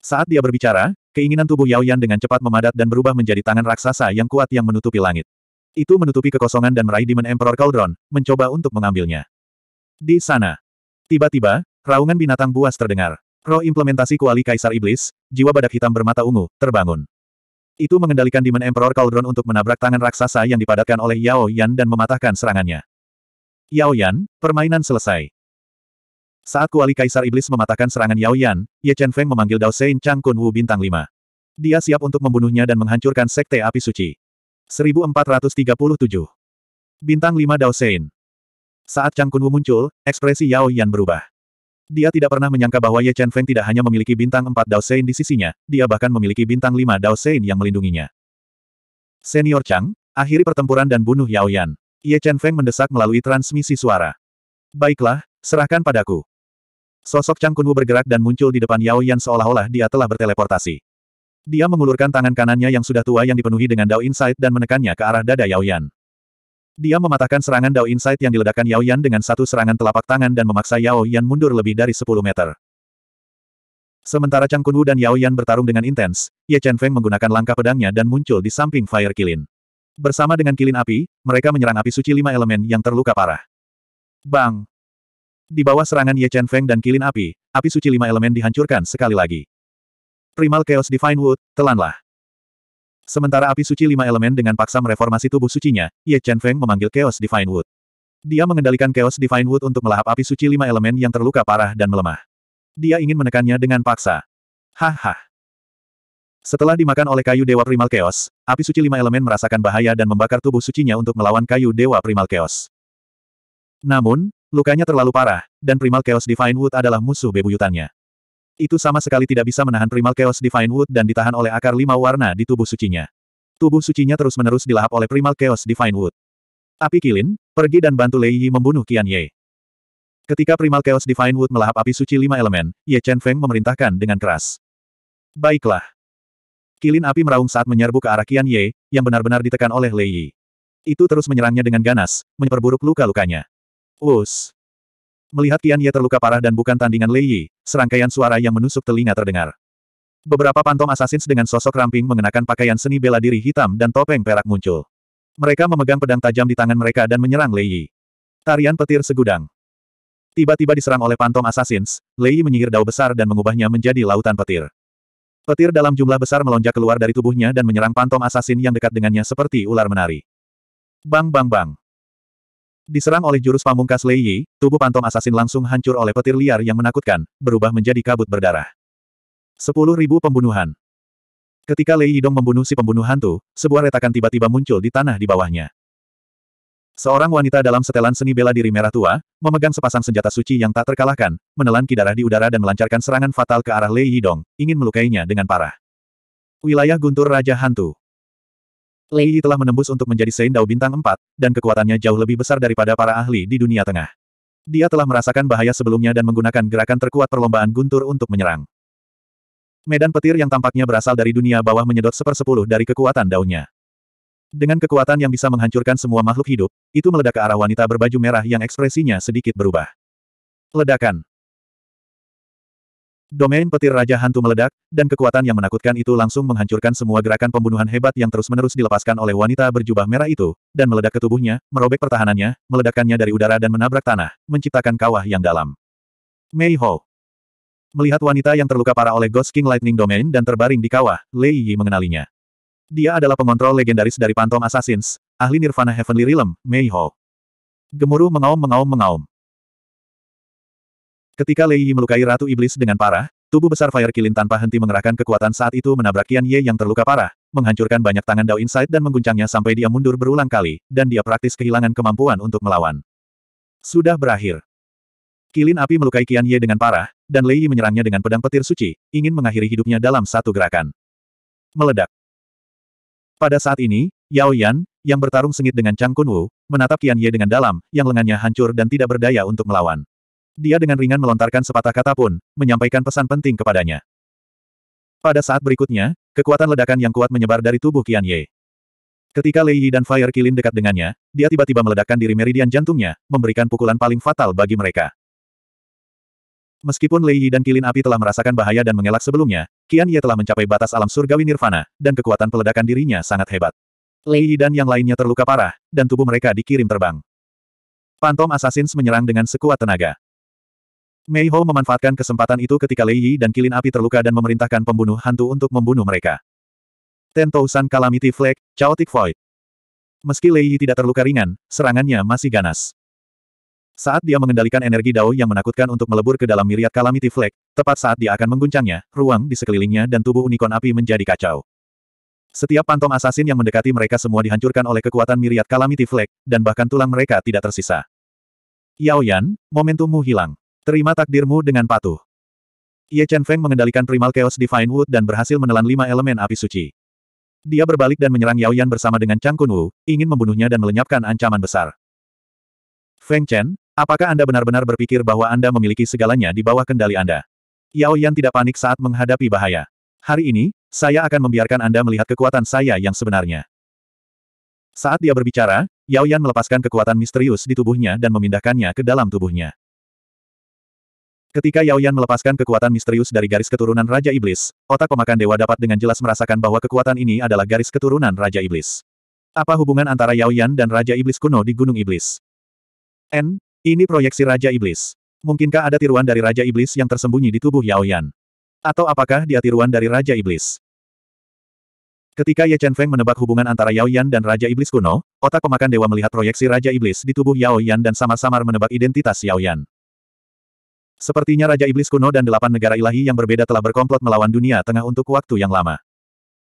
Saat dia berbicara, Keinginan tubuh Yao Yan dengan cepat memadat dan berubah menjadi tangan raksasa yang kuat yang menutupi langit. Itu menutupi kekosongan dan meraih Demon Emperor Cauldron, mencoba untuk mengambilnya. Di sana. Tiba-tiba, raungan binatang buas terdengar. Roh implementasi kuali Kaisar Iblis, jiwa badak hitam bermata ungu, terbangun. Itu mengendalikan Demon Emperor Cauldron untuk menabrak tangan raksasa yang dipadatkan oleh Yao Yan dan mematahkan serangannya. Yao Yan, permainan selesai. Saat kuali Kaisar Iblis mematahkan serangan Yao Yan, Ye Chen Feng memanggil Dao Sein Chang Kun Wu Bintang 5. Dia siap untuk membunuhnya dan menghancurkan Sekte Api Suci. 1437 Bintang 5 Dao Sein Saat Chang Kun Wu muncul, ekspresi Yao Yan berubah. Dia tidak pernah menyangka bahwa Ye Chen Feng tidak hanya memiliki bintang 4 Dao Sein di sisinya, dia bahkan memiliki bintang 5 Dao Sein yang melindunginya. Senior Chang, akhiri pertempuran dan bunuh Yao Yan. Ye Chen Feng mendesak melalui transmisi suara. Baiklah, serahkan padaku. Sosok Chang Kunwu bergerak dan muncul di depan Yao Yan seolah-olah dia telah berteleportasi. Dia mengulurkan tangan kanannya yang sudah tua yang dipenuhi dengan Dao Insight dan menekannya ke arah dada Yao Yan. Dia mematahkan serangan Dao Insight yang diledakkan Yao Yan dengan satu serangan telapak tangan dan memaksa Yao Yan mundur lebih dari 10 meter. Sementara Chang Kunwu dan Yao Yan bertarung dengan intens, Ye Chen Feng menggunakan langkah pedangnya dan muncul di samping Fire Kilin. Bersama dengan kilin api, mereka menyerang api suci lima elemen yang terluka parah. Bang! Di bawah serangan Ye Chen Feng dan kilin api, api suci lima elemen dihancurkan sekali lagi. Primal Chaos Divine Wood, telanlah. Sementara api suci lima elemen dengan paksa mereformasi tubuh sucinya, Ye Chen Feng memanggil Chaos Divine Wood. Dia mengendalikan Chaos Divine Wood untuk melahap api suci lima elemen yang terluka parah dan melemah. Dia ingin menekannya dengan paksa. Haha. Setelah dimakan oleh kayu Dewa Primal Chaos, api suci lima elemen merasakan bahaya dan membakar tubuh sucinya untuk melawan kayu Dewa Primal Chaos. Namun, Lukanya terlalu parah, dan Primal Chaos Divine Wood adalah musuh bebuyutannya. Itu sama sekali tidak bisa menahan Primal Chaos Divine Wood dan ditahan oleh akar lima warna di tubuh sucinya. Tubuh sucinya terus-menerus dilahap oleh Primal Chaos Divine Wood. Api Kilin, pergi dan bantu Lei Yi membunuh Qian Ye. Ketika Primal Chaos Divine Wood melahap api suci lima elemen, Ye Chen Feng memerintahkan dengan keras. Baiklah. Kilin api meraung saat menyerbu ke arah Qian Ye, yang benar-benar ditekan oleh Lei Yi. Itu terus menyerangnya dengan ganas, memperburuk luka-lukanya. Us. Melihat Tian Ye terluka parah dan bukan tandingan Lei Yi, serangkaian suara yang menusuk telinga terdengar. Beberapa pantom asasins dengan sosok ramping mengenakan pakaian seni bela diri hitam dan topeng perak muncul. Mereka memegang pedang tajam di tangan mereka dan menyerang Lei Yi. Tarian petir segudang. Tiba-tiba diserang oleh pantom asasins, Lei Yi menyihir dao besar dan mengubahnya menjadi lautan petir. Petir dalam jumlah besar melonjak keluar dari tubuhnya dan menyerang pantom asasin yang dekat dengannya seperti ular menari. Bang bang bang. Diserang oleh jurus pamungkas Lei Yi, tubuh pantom asasin langsung hancur oleh petir liar yang menakutkan, berubah menjadi kabut berdarah. Sepuluh ribu pembunuhan. Ketika Lei Yidong membunuh si pembunuh hantu, sebuah retakan tiba-tiba muncul di tanah di bawahnya. Seorang wanita dalam setelan seni bela diri merah tua, memegang sepasang senjata suci yang tak terkalahkan, menelan kidarah di udara dan melancarkan serangan fatal ke arah Lei Yidong, ingin melukainya dengan parah. Wilayah Guntur Raja Hantu Lei Yi telah menembus untuk menjadi Saint Dao bintang 4, dan kekuatannya jauh lebih besar daripada para ahli di dunia tengah. Dia telah merasakan bahaya sebelumnya dan menggunakan gerakan terkuat perlombaan guntur untuk menyerang. Medan petir yang tampaknya berasal dari dunia bawah menyedot sepersepuluh dari kekuatan daunnya. Dengan kekuatan yang bisa menghancurkan semua makhluk hidup, itu meledak ke arah wanita berbaju merah yang ekspresinya sedikit berubah. Ledakan. Domain petir Raja Hantu meledak, dan kekuatan yang menakutkan itu langsung menghancurkan semua gerakan pembunuhan hebat yang terus-menerus dilepaskan oleh wanita berjubah merah itu, dan meledak ke tubuhnya, merobek pertahanannya, meledakkannya dari udara dan menabrak tanah, menciptakan kawah yang dalam. Mei Ho. Melihat wanita yang terluka parah oleh Ghost King Lightning Domain dan terbaring di kawah, Lei Yi mengenalinya. Dia adalah pengontrol legendaris dari Phantom Assassins, ahli Nirvana Heavenly Realm, Mei Ho. Gemuruh mengaum mengaum mengaum. Ketika Lei Yi melukai Ratu Iblis dengan parah, tubuh besar Fire Kilin tanpa henti mengerahkan kekuatan saat itu menabrak Qian Ye yang terluka parah, menghancurkan banyak tangan Dao Inside dan mengguncangnya sampai dia mundur berulang kali, dan dia praktis kehilangan kemampuan untuk melawan. Sudah berakhir. Kilin api melukai Qian Ye dengan parah, dan Lei Yi menyerangnya dengan pedang petir suci, ingin mengakhiri hidupnya dalam satu gerakan. Meledak. Pada saat ini, Yao Yan, yang bertarung sengit dengan Chang Kun Wu, menatap Qian Ye dengan dalam, yang lengannya hancur dan tidak berdaya untuk melawan dia dengan ringan melontarkan sepatah kata pun, menyampaikan pesan penting kepadanya. Pada saat berikutnya, kekuatan ledakan yang kuat menyebar dari tubuh Qian Ye. Ketika Lei Yi dan Fire Kilin dekat dengannya, dia tiba-tiba meledakkan diri meridian jantungnya, memberikan pukulan paling fatal bagi mereka. Meskipun Lei Yi dan Kilin Api telah merasakan bahaya dan mengelak sebelumnya, Qian Ye telah mencapai batas alam surgawi nirvana, dan kekuatan peledakan dirinya sangat hebat. Lei Yi dan yang lainnya terluka parah, dan tubuh mereka dikirim terbang. Pantom Assassins menyerang dengan sekuat tenaga. Mei Ho memanfaatkan kesempatan itu ketika Lei Yi dan Kilin Api terluka dan memerintahkan pembunuh hantu untuk membunuh mereka. Tentousan Calamity Flag, Chaotic Void. Meski Lei Yi tidak terluka ringan, serangannya masih ganas. Saat dia mengendalikan energi Dao yang menakutkan untuk melebur ke dalam miriat Calamity Flag, tepat saat dia akan mengguncangnya, ruang di sekelilingnya dan tubuh unicorn api menjadi kacau. Setiap pantom asasin yang mendekati mereka semua dihancurkan oleh kekuatan miriat Calamity Flag, dan bahkan tulang mereka tidak tersisa. Yao Yan, momentummu hilang. Terima takdirmu dengan patuh. Ye Chen Feng mengendalikan Primal Chaos Divine Wood dan berhasil menelan lima elemen api suci. Dia berbalik dan menyerang Yao Yan bersama dengan Chang Kun Wu, ingin membunuhnya dan melenyapkan ancaman besar. Feng Chen, apakah Anda benar-benar berpikir bahwa Anda memiliki segalanya di bawah kendali Anda? Yao Yan tidak panik saat menghadapi bahaya. Hari ini, saya akan membiarkan Anda melihat kekuatan saya yang sebenarnya. Saat dia berbicara, Yao Yan melepaskan kekuatan misterius di tubuhnya dan memindahkannya ke dalam tubuhnya. Ketika Yao Yan melepaskan kekuatan misterius dari garis keturunan Raja Iblis, otak pemakan dewa dapat dengan jelas merasakan bahwa kekuatan ini adalah garis keturunan Raja Iblis. Apa hubungan antara Yao Yan dan Raja Iblis kuno di Gunung Iblis? N, ini proyeksi Raja Iblis. Mungkinkah ada tiruan dari Raja Iblis yang tersembunyi di tubuh Yao Yan? Atau apakah dia tiruan dari Raja Iblis? Ketika Ye Chen Feng menebak hubungan antara Yao Yan dan Raja Iblis kuno, otak pemakan dewa melihat proyeksi Raja Iblis di tubuh Yao Yan dan samar-samar menebak identitas Yao Yan. Sepertinya Raja Iblis kuno dan delapan negara ilahi yang berbeda telah berkomplot melawan dunia tengah untuk waktu yang lama.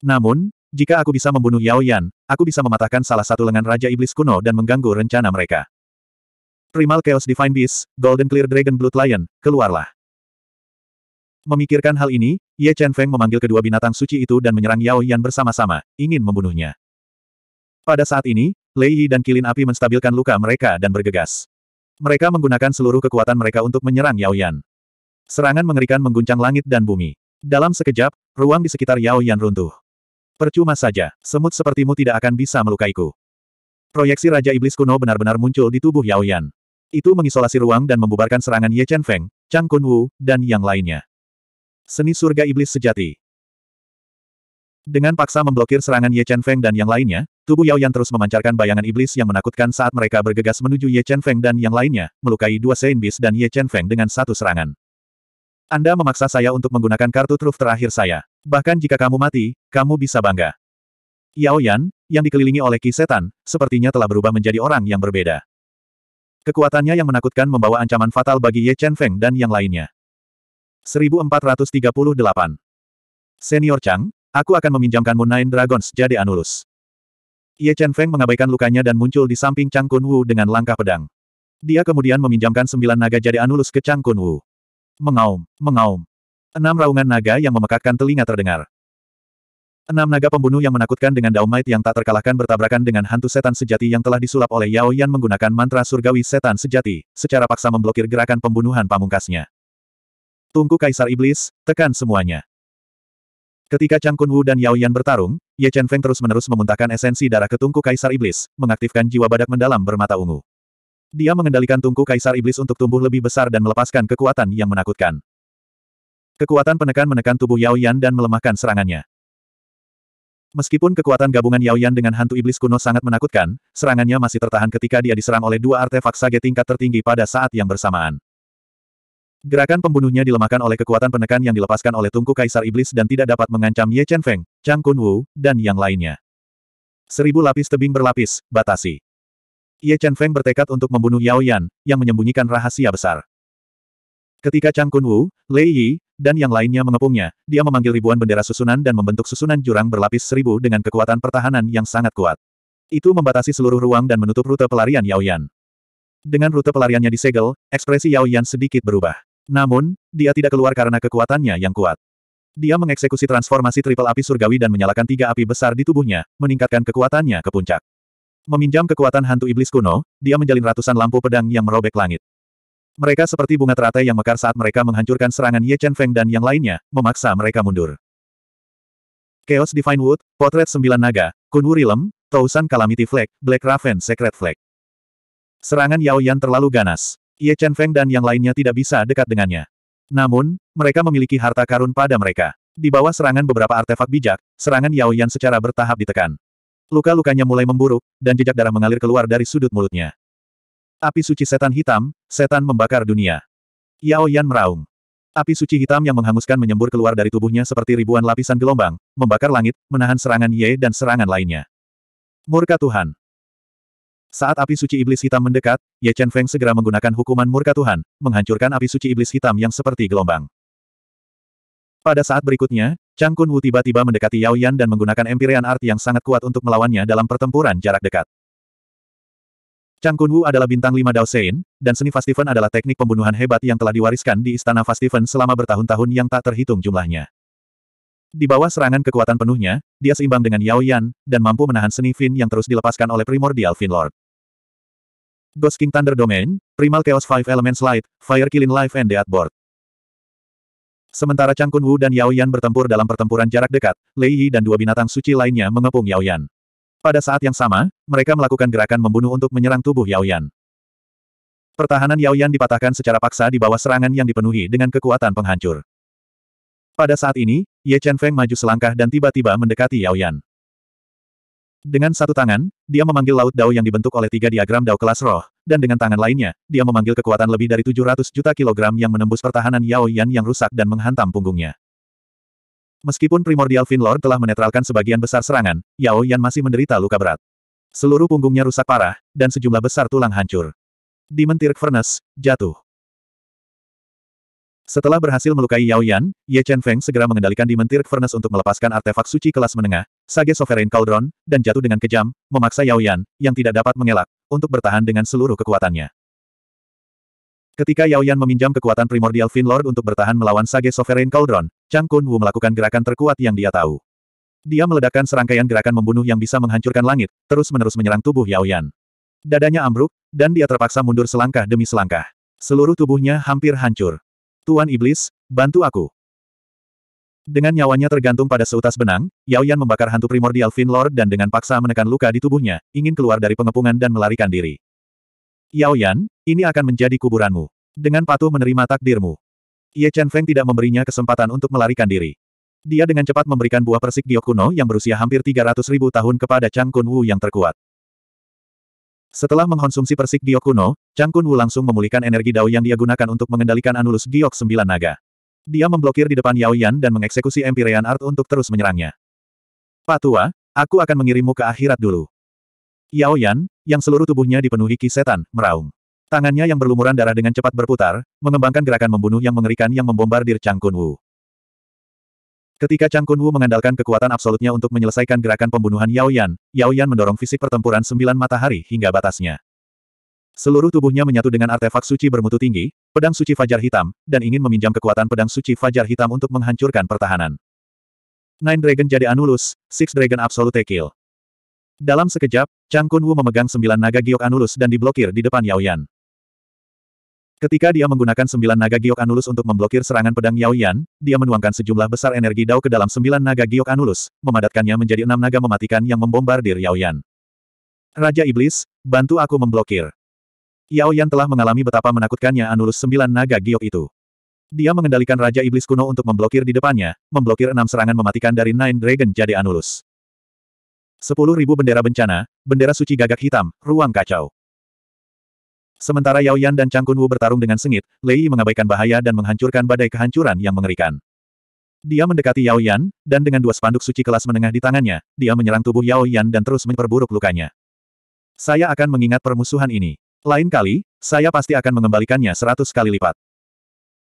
Namun, jika aku bisa membunuh Yao Yan, aku bisa mematahkan salah satu lengan Raja Iblis kuno dan mengganggu rencana mereka. Primal Chaos Divine Beast, Golden Clear Dragon Blood Lion, keluarlah. Memikirkan hal ini, Ye Chen Feng memanggil kedua binatang suci itu dan menyerang Yao Yan bersama-sama, ingin membunuhnya. Pada saat ini, Lei Yi dan Kilin Api menstabilkan luka mereka dan bergegas. Mereka menggunakan seluruh kekuatan mereka untuk menyerang Yao Yan. Serangan mengerikan mengguncang langit dan bumi. Dalam sekejap, ruang di sekitar Yao Yan runtuh. Percuma saja, semut sepertimu tidak akan bisa melukaiku. Proyeksi Raja Iblis kuno benar-benar muncul di tubuh Yao Yan. Itu mengisolasi ruang dan membubarkan serangan Ye Chen Feng, Chang Kun Wu, dan yang lainnya. Seni surga iblis sejati. Dengan paksa memblokir serangan Ye Chen Feng dan yang lainnya, tubuh Yao Yan terus memancarkan bayangan iblis yang menakutkan saat mereka bergegas menuju Ye Chen Feng dan yang lainnya, melukai dua Sein Beast dan Ye Chen Feng dengan satu serangan. Anda memaksa saya untuk menggunakan kartu truf terakhir saya. Bahkan jika kamu mati, kamu bisa bangga. Yao Yan, yang dikelilingi oleh ki setan, sepertinya telah berubah menjadi orang yang berbeda. Kekuatannya yang menakutkan membawa ancaman fatal bagi Ye Chen Feng dan yang lainnya. 1438 Senior Chang, Aku akan meminjamkanmu Nine Dragons jadi Anulus. Ye Chen Feng mengabaikan lukanya dan muncul di samping Chang Kun Wu dengan langkah pedang. Dia kemudian meminjamkan sembilan naga jadi Anulus ke Chang Kun Wu. Mengaum, mengaum. Enam raungan naga yang memekakkan telinga terdengar. Enam naga pembunuh yang menakutkan dengan daumite yang tak terkalahkan bertabrakan dengan hantu setan sejati yang telah disulap oleh Yao Yan menggunakan mantra surgawi setan sejati, secara paksa memblokir gerakan pembunuhan pamungkasnya. Tungku Kaisar Iblis, tekan semuanya. Ketika Chang Kunwu dan Yao Yan bertarung, Ye Chen Feng terus-menerus memuntahkan esensi darah ke tungku kaisar iblis, mengaktifkan jiwa badak mendalam bermata ungu. Dia mengendalikan tungku kaisar iblis untuk tumbuh lebih besar dan melepaskan kekuatan yang menakutkan. Kekuatan penekan menekan tubuh Yao Yan dan melemahkan serangannya. Meskipun kekuatan gabungan Yao Yan dengan hantu iblis kuno sangat menakutkan, serangannya masih tertahan ketika dia diserang oleh dua artefak sage tingkat tertinggi pada saat yang bersamaan. Gerakan pembunuhnya dilemahkan oleh kekuatan penekan yang dilepaskan oleh tungku Kaisar Iblis dan tidak dapat mengancam Ye Chen Feng, Chang Kun Wu, dan yang lainnya. Seribu lapis tebing berlapis, batasi. Ye Chen Feng bertekad untuk membunuh Yao Yan, yang menyembunyikan rahasia besar. Ketika Chang Kun Wu, Lei Yi, dan yang lainnya mengepungnya, dia memanggil ribuan bendera susunan dan membentuk susunan jurang berlapis seribu dengan kekuatan pertahanan yang sangat kuat. Itu membatasi seluruh ruang dan menutup rute pelarian Yao Yan. Dengan rute pelariannya disegel, ekspresi Yao Yan sedikit berubah. Namun, dia tidak keluar karena kekuatannya yang kuat. Dia mengeksekusi transformasi triple api surgawi dan menyalakan tiga api besar di tubuhnya, meningkatkan kekuatannya ke puncak. Meminjam kekuatan hantu iblis kuno, dia menjalin ratusan lampu pedang yang merobek langit. Mereka seperti bunga teratai yang mekar saat mereka menghancurkan serangan Ye Chen Feng dan yang lainnya, memaksa mereka mundur. Chaos Divine Wood, Potret Sembilan Naga, Wu Rilem, Tousan Calamity Flag, Black Raven Secret Flag. Serangan Yao Yan terlalu ganas. Ye Chen Feng dan yang lainnya tidak bisa dekat dengannya. Namun, mereka memiliki harta karun pada mereka. Di bawah serangan beberapa artefak bijak, serangan Yao Yan secara bertahap ditekan. Luka-lukanya mulai memburuk, dan jejak darah mengalir keluar dari sudut mulutnya. Api suci setan hitam, setan membakar dunia. Yao Yan meraung. Api suci hitam yang menghanguskan menyembur keluar dari tubuhnya seperti ribuan lapisan gelombang, membakar langit, menahan serangan Ye dan serangan lainnya. Murka Tuhan. Saat api suci iblis hitam mendekat, Ye Chen Feng segera menggunakan hukuman murka Tuhan, menghancurkan api suci iblis hitam yang seperti gelombang. Pada saat berikutnya, Chang Kun Wu tiba-tiba mendekati Yao Yan dan menggunakan Empyrean Art yang sangat kuat untuk melawannya dalam pertempuran jarak dekat. Chang Kun Wu adalah bintang lima Dao Sein, dan seni Fastiven adalah teknik pembunuhan hebat yang telah diwariskan di Istana Fastiven selama bertahun-tahun yang tak terhitung jumlahnya. Di bawah serangan kekuatan penuhnya, dia seimbang dengan Yao Yan, dan mampu menahan seni Fin yang terus dilepaskan oleh Primordial Fin Lord. Ghost King Thunder Domain, Primal Chaos Five Elements Light, Fire Killing Life and Death Board. Sementara Chang Kun Wu dan Yao Yan bertempur dalam pertempuran jarak dekat, Lei Yi dan dua binatang suci lainnya mengepung Yao Yan. Pada saat yang sama, mereka melakukan gerakan membunuh untuk menyerang tubuh Yao Yan. Pertahanan Yao Yan dipatahkan secara paksa di bawah serangan yang dipenuhi dengan kekuatan penghancur. Pada saat ini, Ye Chen Feng maju selangkah dan tiba-tiba mendekati Yao Yan. Dengan satu tangan, dia memanggil Laut Dao yang dibentuk oleh tiga diagram Dao kelas roh, dan dengan tangan lainnya, dia memanggil kekuatan lebih dari 700 juta kilogram yang menembus pertahanan Yao Yan yang rusak dan menghantam punggungnya. Meskipun primordial Fin Lord telah menetralkan sebagian besar serangan, Yao Yan masih menderita luka berat. Seluruh punggungnya rusak parah, dan sejumlah besar tulang hancur. Di mentirik Furnace, jatuh. Setelah berhasil melukai Yao Yan, Ye Chen Feng segera mengendalikan Dimentir Furnace untuk melepaskan artefak suci kelas menengah, Sage Sovereign Cauldron, dan jatuh dengan kejam, memaksa Yao Yan, yang tidak dapat mengelak, untuk bertahan dengan seluruh kekuatannya. Ketika Yao Yan meminjam kekuatan primordial Finlord untuk bertahan melawan Sage Sovereign Cauldron, Chang Kun Wu melakukan gerakan terkuat yang dia tahu. Dia meledakkan serangkaian gerakan membunuh yang bisa menghancurkan langit, terus-menerus menyerang tubuh Yao Yan. Dadanya ambruk, dan dia terpaksa mundur selangkah demi selangkah. Seluruh tubuhnya hampir hancur. Tuan Iblis, bantu aku. Dengan nyawanya tergantung pada seutas benang, Yao Yan membakar hantu primordial Fin Lord dan dengan paksa menekan luka di tubuhnya, ingin keluar dari pengepungan dan melarikan diri. Yao Yan, ini akan menjadi kuburanmu. Dengan patuh menerima takdirmu. Ye Chen Feng tidak memberinya kesempatan untuk melarikan diri. Dia dengan cepat memberikan buah persik giok kuno yang berusia hampir 300 ribu tahun kepada Chang Kun Wu yang terkuat. Setelah mengkonsumsi persik giok kuno, Chang Kun Wu langsung memulihkan energi dao yang dia gunakan untuk mengendalikan anulus giok sembilan naga. Dia memblokir di depan Yao Yan dan mengeksekusi Empyrean Art untuk terus menyerangnya. Patua, aku akan mengirimmu ke akhirat dulu. Yao Yan, yang seluruh tubuhnya dipenuhi kisetan, meraung. Tangannya yang berlumuran darah dengan cepat berputar, mengembangkan gerakan membunuh yang mengerikan yang membombardir Chang Kun Wu. Ketika Chang Kunwu mengandalkan kekuatan absolutnya untuk menyelesaikan gerakan pembunuhan Yao Yan, Yao Yan mendorong fisik pertempuran sembilan matahari hingga batasnya. Seluruh tubuhnya menyatu dengan artefak suci bermutu tinggi, pedang suci fajar hitam, dan ingin meminjam kekuatan pedang suci fajar hitam untuk menghancurkan pertahanan. Nine Dragon jadi Anulus, Six Dragon Absolute Kill. Dalam sekejap, Chang Kunwu memegang sembilan naga giok Anulus dan diblokir di depan Yao Yan. Ketika dia menggunakan sembilan naga giok anulus untuk memblokir serangan pedang Yao Yan, dia menuangkan sejumlah besar energi dao ke dalam sembilan naga giok anulus, memadatkannya menjadi enam naga mematikan yang membombardir Yao Yan. Raja Iblis, bantu aku memblokir. Yao Yan telah mengalami betapa menakutkannya anulus sembilan naga giok itu. Dia mengendalikan Raja Iblis kuno untuk memblokir di depannya, memblokir enam serangan mematikan dari Nine Dragon Jade Anulus. Sepuluh ribu bendera bencana, bendera suci gagak hitam, ruang kacau. Sementara Yao Yan dan Chang Kun Wu bertarung dengan sengit, Lei mengabaikan bahaya dan menghancurkan badai kehancuran yang mengerikan. Dia mendekati Yao Yan, dan dengan dua spanduk suci kelas menengah di tangannya, dia menyerang tubuh Yao Yan dan terus memperburuk lukanya. Saya akan mengingat permusuhan ini. Lain kali, saya pasti akan mengembalikannya seratus kali lipat.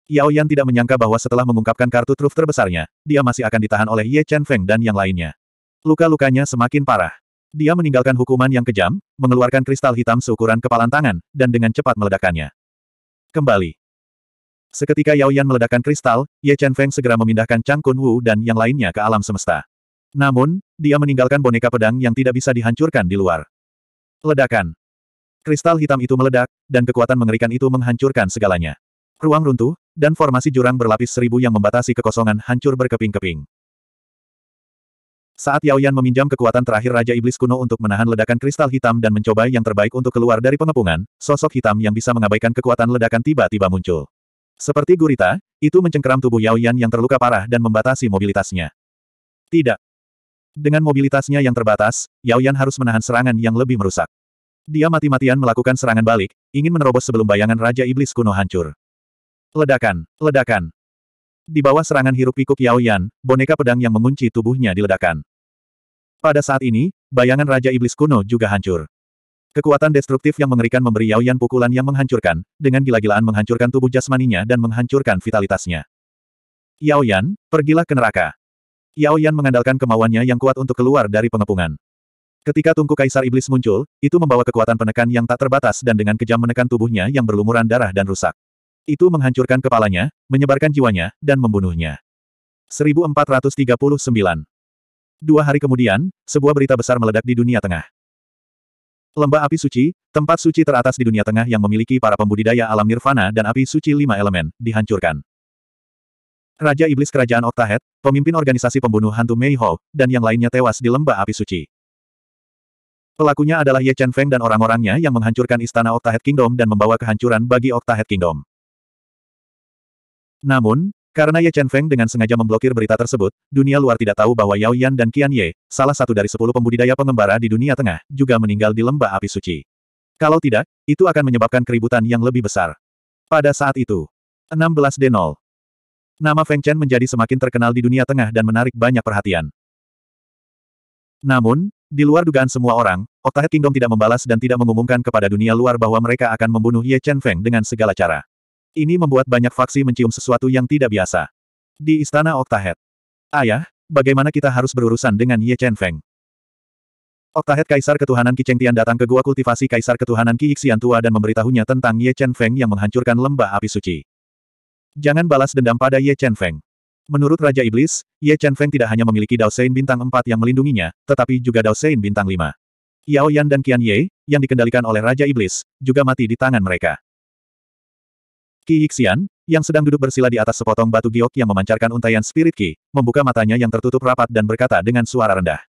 Yao Yan tidak menyangka bahwa setelah mengungkapkan kartu truf terbesarnya, dia masih akan ditahan oleh Ye Chen Feng dan yang lainnya. Luka-lukanya semakin parah. Dia meninggalkan hukuman yang kejam, mengeluarkan kristal hitam seukuran kepalan tangan, dan dengan cepat meledakkannya. Kembali. Seketika Yao Yan meledakkan kristal, Ye Chen Feng segera memindahkan Chang Kun Wu dan yang lainnya ke alam semesta. Namun, dia meninggalkan boneka pedang yang tidak bisa dihancurkan di luar. Ledakan. Kristal hitam itu meledak, dan kekuatan mengerikan itu menghancurkan segalanya. Ruang runtuh, dan formasi jurang berlapis seribu yang membatasi kekosongan hancur berkeping-keping. Saat Yao Yan meminjam kekuatan terakhir Raja Iblis kuno untuk menahan ledakan kristal hitam dan mencoba yang terbaik untuk keluar dari pengepungan, sosok hitam yang bisa mengabaikan kekuatan ledakan tiba-tiba muncul. Seperti gurita, itu mencengkeram tubuh Yao Yan yang terluka parah dan membatasi mobilitasnya. Tidak. Dengan mobilitasnya yang terbatas, Yao Yan harus menahan serangan yang lebih merusak. Dia mati-matian melakukan serangan balik, ingin menerobos sebelum bayangan Raja Iblis kuno hancur. Ledakan, ledakan, di bawah serangan hirup-pikuk Yao Yan, boneka pedang yang mengunci tubuhnya diledakkan. Pada saat ini, bayangan Raja Iblis kuno juga hancur. Kekuatan destruktif yang mengerikan memberi Yao Yan pukulan yang menghancurkan, dengan gila-gilaan menghancurkan tubuh jasmaninya dan menghancurkan vitalitasnya. Yao Yan, pergilah ke neraka. Yao Yan mengandalkan kemauannya yang kuat untuk keluar dari pengepungan. Ketika tungku kaisar iblis muncul, itu membawa kekuatan penekan yang tak terbatas dan dengan kejam menekan tubuhnya yang berlumuran darah dan rusak. Itu menghancurkan kepalanya, menyebarkan jiwanya, dan membunuhnya. 1439 Dua hari kemudian, sebuah berita besar meledak di dunia tengah. Lembah api suci, tempat suci teratas di dunia tengah yang memiliki para pembudidaya alam nirvana dan api suci lima elemen, dihancurkan. Raja Iblis Kerajaan Oktahet, pemimpin organisasi pembunuh hantu Mei Ho, dan yang lainnya tewas di lembah api suci. Pelakunya adalah Ye Chen Feng dan orang-orangnya yang menghancurkan istana Oktahet Kingdom dan membawa kehancuran bagi Oktahet Kingdom. Namun, karena Ye Chen Feng dengan sengaja memblokir berita tersebut, dunia luar tidak tahu bahwa Yao Yan dan Qian Ye, salah satu dari sepuluh pembudidaya pengembara di dunia tengah, juga meninggal di lembah api suci. Kalau tidak, itu akan menyebabkan keributan yang lebih besar. Pada saat itu, 16D0. Nama Feng Chen menjadi semakin terkenal di dunia tengah dan menarik banyak perhatian. Namun, di luar dugaan semua orang, Octahead Kingdom tidak membalas dan tidak mengumumkan kepada dunia luar bahwa mereka akan membunuh Ye Chen Feng dengan segala cara. Ini membuat banyak faksi mencium sesuatu yang tidak biasa. Di Istana Oktahet. Ayah, bagaimana kita harus berurusan dengan Ye Chen Feng? Oktahet Kaisar Ketuhanan Qi Tian datang ke gua kultivasi Kaisar Ketuhanan Qi Xian Tua dan memberitahunya tentang Ye Chen Feng yang menghancurkan lembah api suci. Jangan balas dendam pada Ye Chen Feng. Menurut Raja Iblis, Ye Chen Feng tidak hanya memiliki Dao Sein Bintang 4 yang melindunginya, tetapi juga Dao Sein Bintang 5. Yao Yan dan Qian Ye, yang dikendalikan oleh Raja Iblis, juga mati di tangan mereka. Ki Yixian, yang sedang duduk bersila di atas sepotong batu giok yang memancarkan untaian spirit Ki, membuka matanya yang tertutup rapat dan berkata dengan suara rendah.